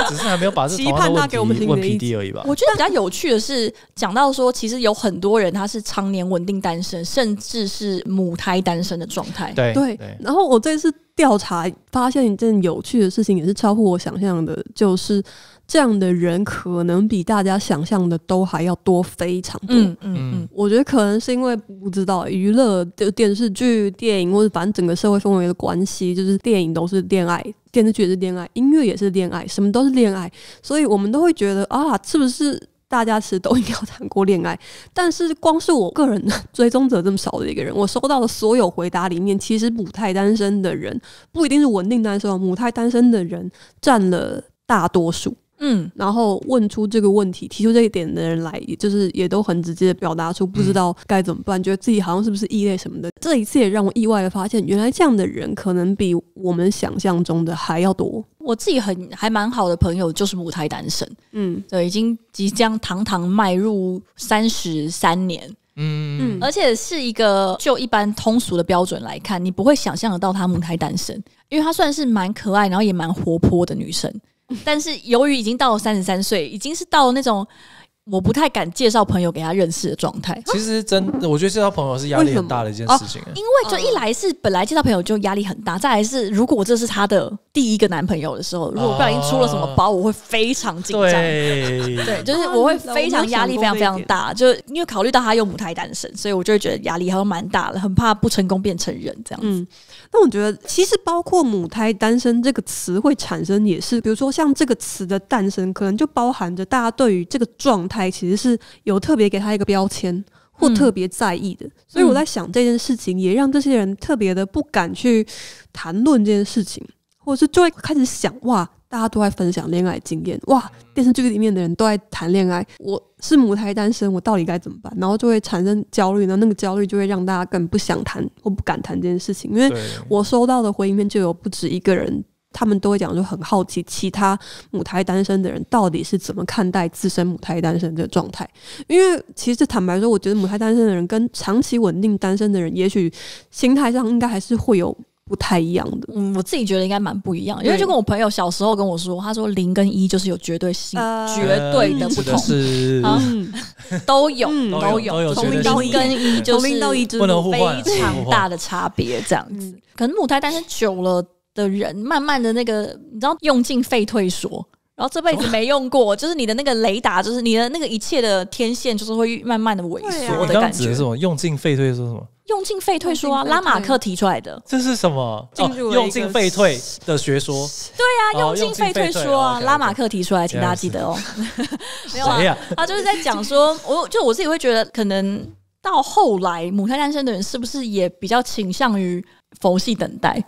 只是还没有把这盼他给我们 PD 而已吧。我觉得比较有趣的是，讲到说，其实有很多人他是常年稳定单身，甚至是母胎单身的状态。对对。然后我这次调查发现一件有趣的事情，也是超乎我想象的，就是。这样的人可能比大家想象的都还要多非常多。嗯嗯嗯，我觉得可能是因为不知道娱乐的电视剧、电影或者反正整个社会氛围的关系，就是电影都是恋爱，电视剧也是恋爱，音乐也是恋爱，什么都是恋爱，所以我们都会觉得啊，是不是大家其实都应该谈过恋爱？但是光是我个人的追踪者这么少的一个人，我收到的所有回答里面，其实母胎单身的人不一定是稳定单身，母胎单身的人占了大多数。嗯，然后问出这个问题、提出这一点的人来，就是也都很直接的表达出不知道该怎么办，觉得自己好像是不是异类什么的。这一次也让我意外的发现，原来这样的人可能比我们想象中的还要多。我自己很还蛮好的朋友就是舞台单身，嗯，对，已经即将堂堂迈入三十三年，嗯嗯，而且是一个就一般通俗的标准来看，你不会想象得到她舞台单身，因为她算是蛮可爱，然后也蛮活泼的女生。但是由于已经到了三十三岁，已经是到了那种我不太敢介绍朋友给他认识的状态。其实真，的，我觉得介绍朋友是压力很大的一件事情。因为就一来是本来介绍朋友就压力很大，再来是如果这是他的第一个男朋友的时候，如果不小心出了什么包，我会非常紧张。对，就是我会非常压力非常非常大，就是因为考虑到他又母胎单身，所以我就会觉得压力还蛮大的，很怕不成功变成人这样子。那我觉得，其实包括“母胎单身”这个词会产生，也是，比如说像这个词的诞生，可能就包含着大家对于这个状态，其实是有特别给他一个标签，或特别在意的。所以我在想这件事情，也让这些人特别的不敢去谈论这件事情，或者是就会开始想哇。大家都在分享恋爱经验，哇！电视剧里面的人都在谈恋爱，我是母胎单身，我到底该怎么办？然后就会产生焦虑，那那个焦虑就会让大家更不想谈或不敢谈这件事情。因为我收到的回音面就有不止一个人，他们都会讲就很好奇，其他母胎单身的人到底是怎么看待自身母胎单身的状态？因为其实坦白说，我觉得母胎单身的人跟长期稳定单身的人，也许心态上应该还是会有。不太一样的，嗯，我自己觉得应该蛮不一样，因为就跟我朋友小时候跟我说，他说零跟一就是有绝对性、绝对的不同，嗯，都有 都有，从零到一就是非常大的差别，这样子。可能母胎单身久了的人，慢慢的那个，你知道，用尽废退缩，然后这辈子没用过，就是你的那个雷达，就是你的那个一切的天线，就是会慢慢的萎缩。我刚指的是什么？用尽废退缩什么？用进废退说啊，拉马克提出来的，这是什么？用进废退的学说。对啊，用进废退说啊，拉马克提出来，请大家记得哦。没有啊，他就是在讲说，我就我自己会觉得，可能到后来，母胎单身的人是不是也比较倾向于佛系等待？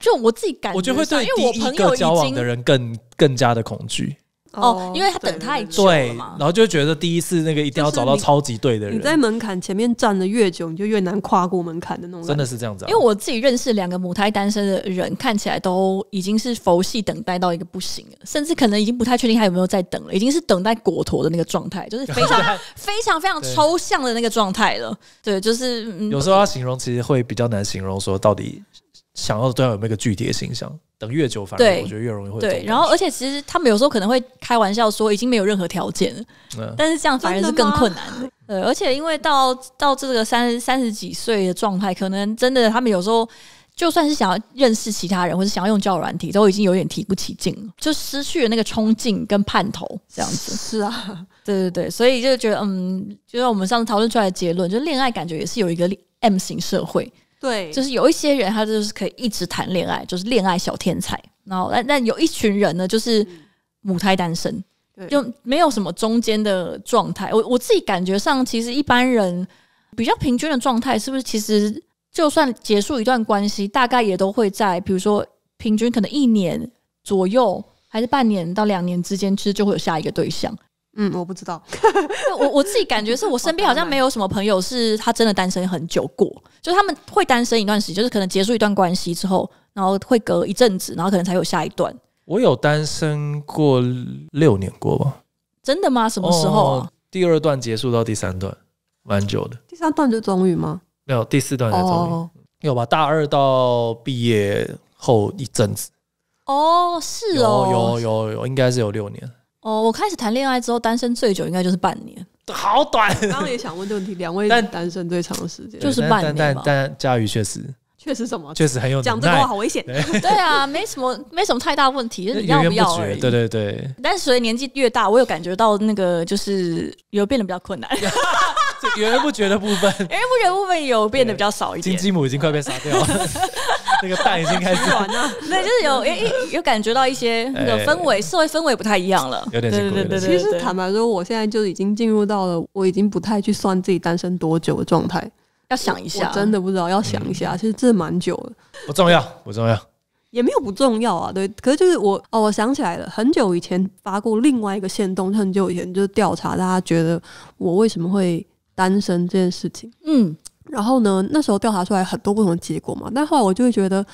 就我自己感觉上，因为我朋友交往的人更更加的恐惧。哦，因为他等太久了嘛，然后就觉得第一次那个一定要找到超级对的人。你在门槛前面站的越久，你就越难跨过门槛的那种。真的是这样子，因为我自己认识两个母胎单身的人，看起来都已经是佛系等待到一个不行了，甚至可能已经不太确定还有没有在等了，已经是等待果陀的那个状态，就是 非常非常非常抽象的那个状态了。对，就是有时候要形容，其实会比较难形容，说到底。想要都要有那个具体的形象，等越久反而我觉得越容易会。对，然后而且其实他们有时候可能会开玩笑说已经没有任何条件，嗯，但是这样反而是更困难的。对，而且因为到到这个三三十几岁的状态，可能真的他们有时候就算是想要认识其他人，或是想要用交软体，都已经有点提不起劲了，就失去了那个冲劲跟盼头，这样子。是啊，对对对，所以就觉得嗯，就像我们上次讨论出来的结论，就恋爱感觉也是有一个 M 型社会。对，就是有一些人他就是可以一直谈恋爱，就是恋爱小天才。然后，那那有一群人呢，就是母胎单身，就没有什么中间的状态。我我自己感觉上，其实一般人比较平均的状态，是不是其实就算结束一段关系，大概也都会在比如说平均可能一年左右，还是半年到两年之间，其实就会有下一个对象。嗯，我不知道，我我自己感觉是我身边好像没有什么朋友是他真的单身很久过，就他们会单身一段时间，就是可能结束一段关系之后，然后会隔一阵子，然后可能才有下一段。我有单身过六年过吧？真的吗？什么时候？第二段结束到第三段，蛮久的。第三段就终于吗？没有，第四段才终于。有吧？大二到毕业后一阵子。哦，是哦，有有有有，应该是有六年。哦，我开始谈恋爱之后，单身最久应该就是半年，好短。刚刚也想问这个问题，两位但单身最长的时间就是半年但但佳瑜确实。这是什么？确实很有讲这个，话好危险。对啊，没什么，没什么太大问题，要不要？而已。对对对。但是随着年纪越大，我有感觉到那个就是有变得比较困难。源源不绝的部分，源源不绝部分有变得比较少一点。金鸡母已经快被杀掉了，那个蛋已经开始完了。对，就是有有有感觉到一些那个氛围，社会氛围不太一样了。有点对对。其实坦白说，我现在就已经进入到了我已经不太去算自己单身多久的状态。要想一下，真的不知道。要想一下，其实这蛮久了。不重要，不重要，也没有不重要啊。对，可是就是我哦，我想起来了，很久以前发过另外一个线动，很久以前就是调查大家觉得我为什么会单身这件事情。嗯，然后呢，那时候调查出来很多不同的结果嘛。但后来我就会觉得，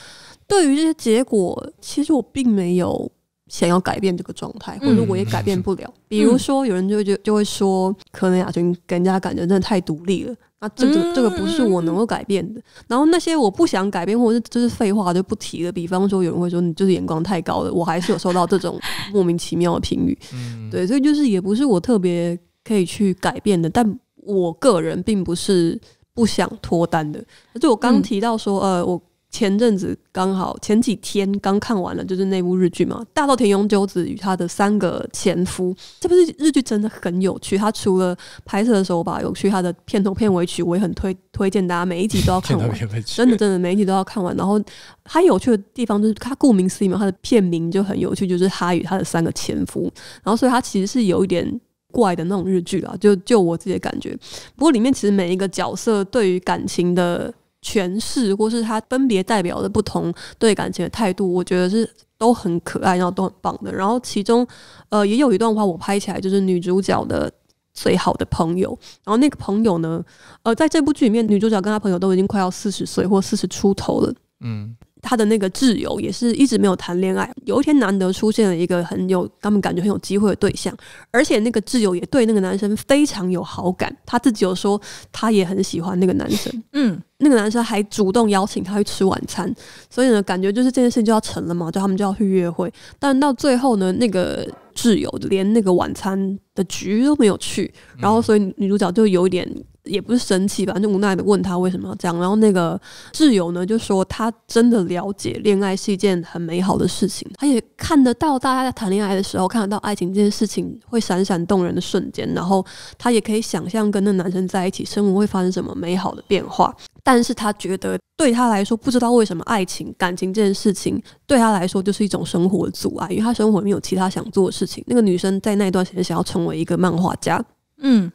对于这些结果，其实我并没有想要改变这个状态，或者我也改变不了。比如说，有人就就就会说，可能雅君给人家感觉真的太独立了。啊，这个这个不是我能够改变的。然后那些我不想改变，或者就是废话就不提了。比方说，有人会说你就是眼光太高了，我还是有收到这种 莫名其妙的评语。嗯，对，所以就是也不是我特别可以去改变的。但我个人并不是不想脱单的。就我刚提到说，呃，我。前阵子刚好前几天刚看完了，就是那部日剧嘛，《大岛田永久子与他的三个前夫》。这部日日剧真的很有趣，它除了拍摄的时候吧有趣，它的片头片尾曲我也很推推荐大家，每一集都要看完。片片真的真的每一集都要看完。然后它有趣的地方就是它顾名思义嘛，它的片名就很有趣，就是他与他的三个前夫。然后所以它其实是有一点怪的那种日剧啊，就就我自己的感觉。不过里面其实每一个角色对于感情的。诠释或是他分别代表的不同对感情的态度，我觉得是都很可爱，然后都很棒的。然后其中，呃，也有一段话我拍起来就是女主角的最好的朋友，然后那个朋友呢，呃，在这部剧里面，女主角跟她朋友都已经快要四十岁或四十出头了，嗯。他的那个挚友也是一直没有谈恋爱，有一天难得出现了一个很有他们感觉很有机会的对象，而且那个挚友也对那个男生非常有好感，他自己有说他也很喜欢那个男生，嗯，那个男生还主动邀请他去吃晚餐，所以呢，感觉就是这件事情就要成了嘛，就他们就要去约会，但到最后呢，那个挚友连那个晚餐的局都没有去，然后所以女主角就有一点。也不是生气吧，就无奈的问他为什么要这样。然后那个挚友呢，就说他真的了解恋爱是一件很美好的事情，他也看得到大家在谈恋爱的时候，看得到爱情这件事情会闪闪动人的瞬间。然后他也可以想象跟那男生在一起生活会发生什么美好的变化。但是他觉得对他来说，不知道为什么爱情、感情这件事情对他来说就是一种生活的阻碍，因为他生活里面有其他想做的事情。那个女生在那段时间想要成为一个漫画家，嗯，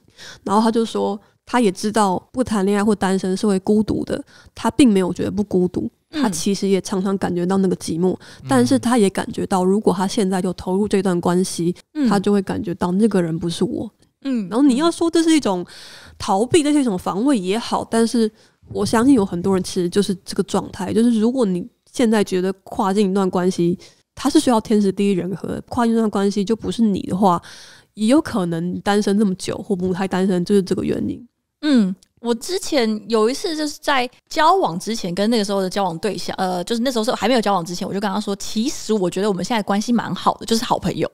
然后他就说。他也知道不谈恋爱或单身是会孤独的，他并没有觉得不孤独，他其实也常常感觉到那个寂寞，但是他也感觉到，如果他现在就投入这段关系，他就会感觉到那个人不是我。嗯，然后你要说这是一种逃避，这是一种防卫也好，但是我相信有很多人其实就是这个状态，就是如果你现在觉得跨境一段关系，他是需要天时地利人和，跨境这段关系就不是你的话，也有可能单身这么久或不太单身，就是这个原因。嗯，我之前有一次就是在交往之前，跟那个时候的交往对象，呃，就是那时候是还没有交往之前，我就跟他说，其实我觉得我们现在关系蛮好的，就是好朋友。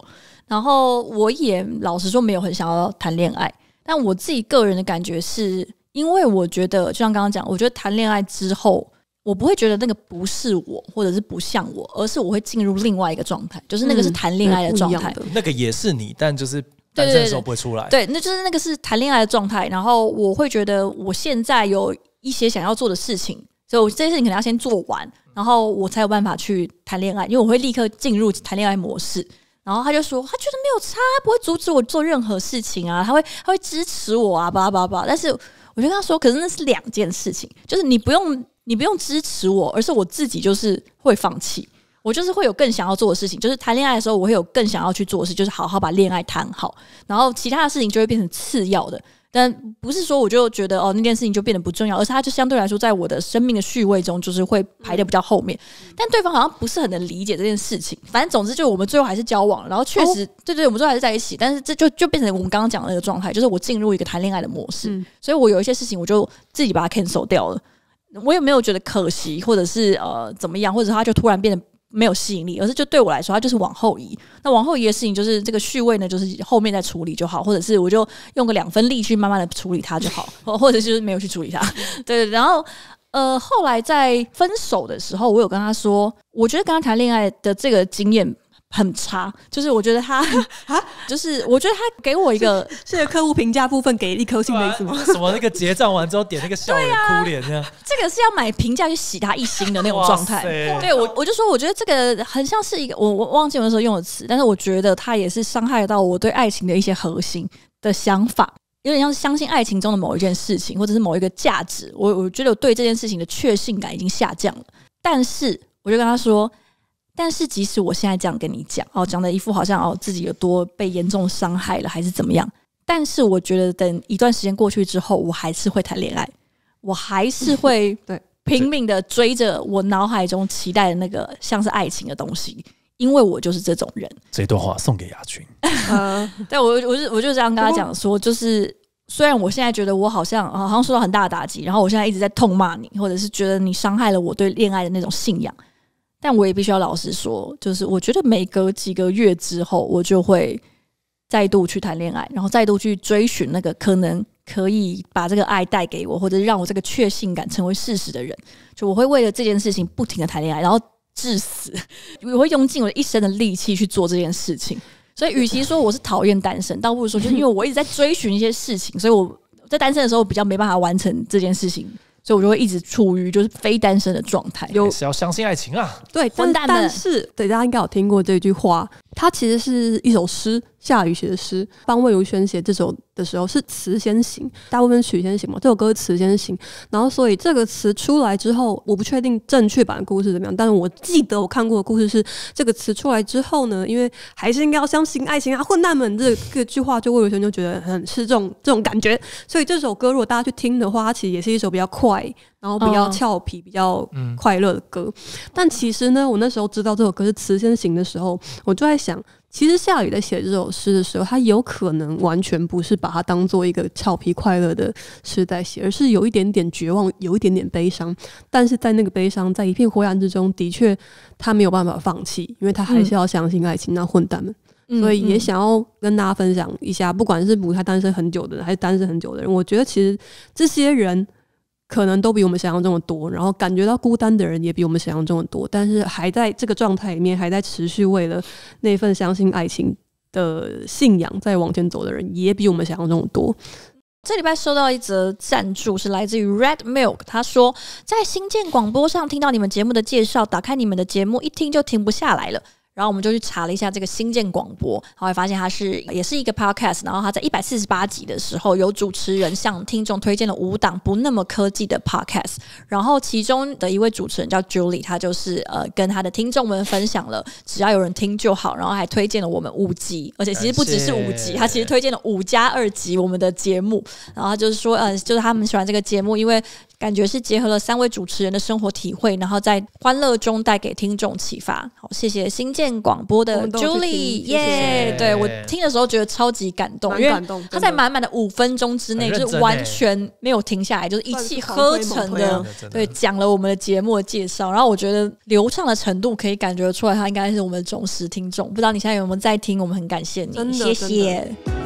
然后我也老实说，没有很想要谈恋爱。但我自己个人的感觉是，因为我觉得，就像刚刚讲，我觉得谈恋爱之后，我不会觉得那个不是我，或者是不像我，而是我会进入另外一个状态，就是那个是谈恋爱的状态，那个也是你，但就是。单身的时候不会出来，对，那就是那个是谈恋爱的状态。然后我会觉得我现在有一些想要做的事情，所以我这些事情可能要先做完，然后我才有办法去谈恋爱。因为我会立刻进入谈恋爱模式。然后他就说，他觉得没有，他不会阻止我做任何事情啊，他会，他会支持我啊，叭叭叭。但是我就跟他说，可是那是两件事情，就是你不用，你不用支持我，而是我自己就是会放弃。我就是会有更想要做的事情，就是谈恋爱的时候，我会有更想要去做的事，就是好好把恋爱谈好，然后其他的事情就会变成次要的。但不是说我就觉得哦，那件事情就变得不重要，而是它就相对来说，在我的生命的序位中，就是会排的比较后面。但对方好像不是很能理解这件事情。反正总之，就我们最后还是交往，然后确实，对对，我们最后还是在一起。但是这就就变成我们刚刚讲的那个状态，就是我进入一个谈恋爱的模式，所以我有一些事情我就自己把它 cancel 掉了。我也没有觉得可惜，或者是呃怎么样，或者他就突然变得。没有吸引力，而是就对我来说，它就是往后移。那往后移的事情，就是这个序位呢，就是后面再处理就好，或者是我就用个两分力去慢慢的处理它就好，或者就是没有去处理它。对，然后呃，后来在分手的时候，我有跟他说，我觉得跟他谈恋爱的这个经验。很差，就是我觉得他 啊，就是我觉得他给我一个，现在客户评价部分给一颗星的意思吗？什么那个结账完之后点那个笑脸哭脸这样？这个是要买评价去洗他一星的那种状态？对，我我就说，我觉得这个很像是一个，我我忘记有的时候用的词，但是我觉得他也是伤害到我对爱情的一些核心的想法，有点像是相信爱情中的某一件事情或者是某一个价值。我我觉得我对这件事情的确信感已经下降了，但是我就跟他说。但是，即使我现在这样跟你讲，哦，讲的一副好像哦自己有多被严重伤害了，还是怎么样？但是，我觉得等一段时间过去之后，我还是会谈恋爱，我还是会对拼命的追着我脑海中期待的那个像是爱情的东西，因为我就是这种人。这段话送给雅群。嗯，但我我是我就这样跟他讲说，就是虽然我现在觉得我好像好像受到很大的打击，然后我现在一直在痛骂你，或者是觉得你伤害了我对恋爱的那种信仰。但我也必须要老实说，就是我觉得每隔几个月之后，我就会再度去谈恋爱，然后再度去追寻那个可能可以把这个爱带给我，或者让我这个确信感成为事实的人。就我会为了这件事情不停的谈恋爱，然后致死，我会用尽我一生的力气去做这件事情。所以，与其说我是讨厌单身，倒不如说，就因为我一直在追寻一些事情，所以我在单身的时候比较没办法完成这件事情。所以，我就会一直处于就是非单身的状态。就是要相信爱情啊！对，但是，对大家应该有听过这句话。它其实是一首诗，夏雨写的诗，帮魏如萱写这首的时候是词先行，大部分曲先行嘛，这首歌词先行，然后所以这个词出来之后，我不确定正确版的故事怎么样，但是我记得我看过的故事是这个词出来之后呢，因为还是应该要相信爱情啊，混蛋们这个句话，就魏如萱就觉得很是这种这种感觉，所以这首歌如果大家去听的话，它其实也是一首比较快。然后比较俏皮、比较快乐的歌，但其实呢，我那时候知道这首歌是《词先行》的时候，我就在想，其实夏雨在写这首诗的时候，他有可能完全不是把它当做一个俏皮快乐的诗在写，而是有一点点绝望，有一点点悲伤。但是在那个悲伤，在一片灰暗之中，的确他没有办法放弃，因为他还是要相信爱情。那混蛋们，所以也想要跟大家分享一下，不管是补他单身很久的人，还是单身很久的人，我觉得其实这些人。可能都比我们想象中的多，然后感觉到孤单的人也比我们想象中的多，但是还在这个状态里面，还在持续为了那份相信爱情的信仰在往前走的人，也比我们想象中的多。这礼拜收到一则赞助，是来自于 Red Milk，他说在新建广播上听到你们节目的介绍，打开你们的节目一听就停不下来了。然后我们就去查了一下这个新建广播，然后发现它是也是一个 podcast。然后他在一百四十八集的时候，有主持人向听众推荐了五档不那么科技的 podcast。然后其中的一位主持人叫 Julie，他就是呃跟他的听众们分享了只要有人听就好。然后还推荐了我们五集，而且其实不只是五集，他其实推荐了五加二集我们的节目。然后就是说呃就是他们喜欢这个节目，因为感觉是结合了三位主持人的生活体会，然后在欢乐中带给听众启发。好，谢谢新建。电广播的 Julie 耶，对我听的时候觉得超级感动，因为他在满满的五分钟之内就是完全没有停下来，就是一气呵成的，对讲了我们的节目的介绍。然后我觉得流畅的程度可以感觉出来，他应该是我们的忠实听众。不知道你现在有没有在听？我们很感谢你，谢谢。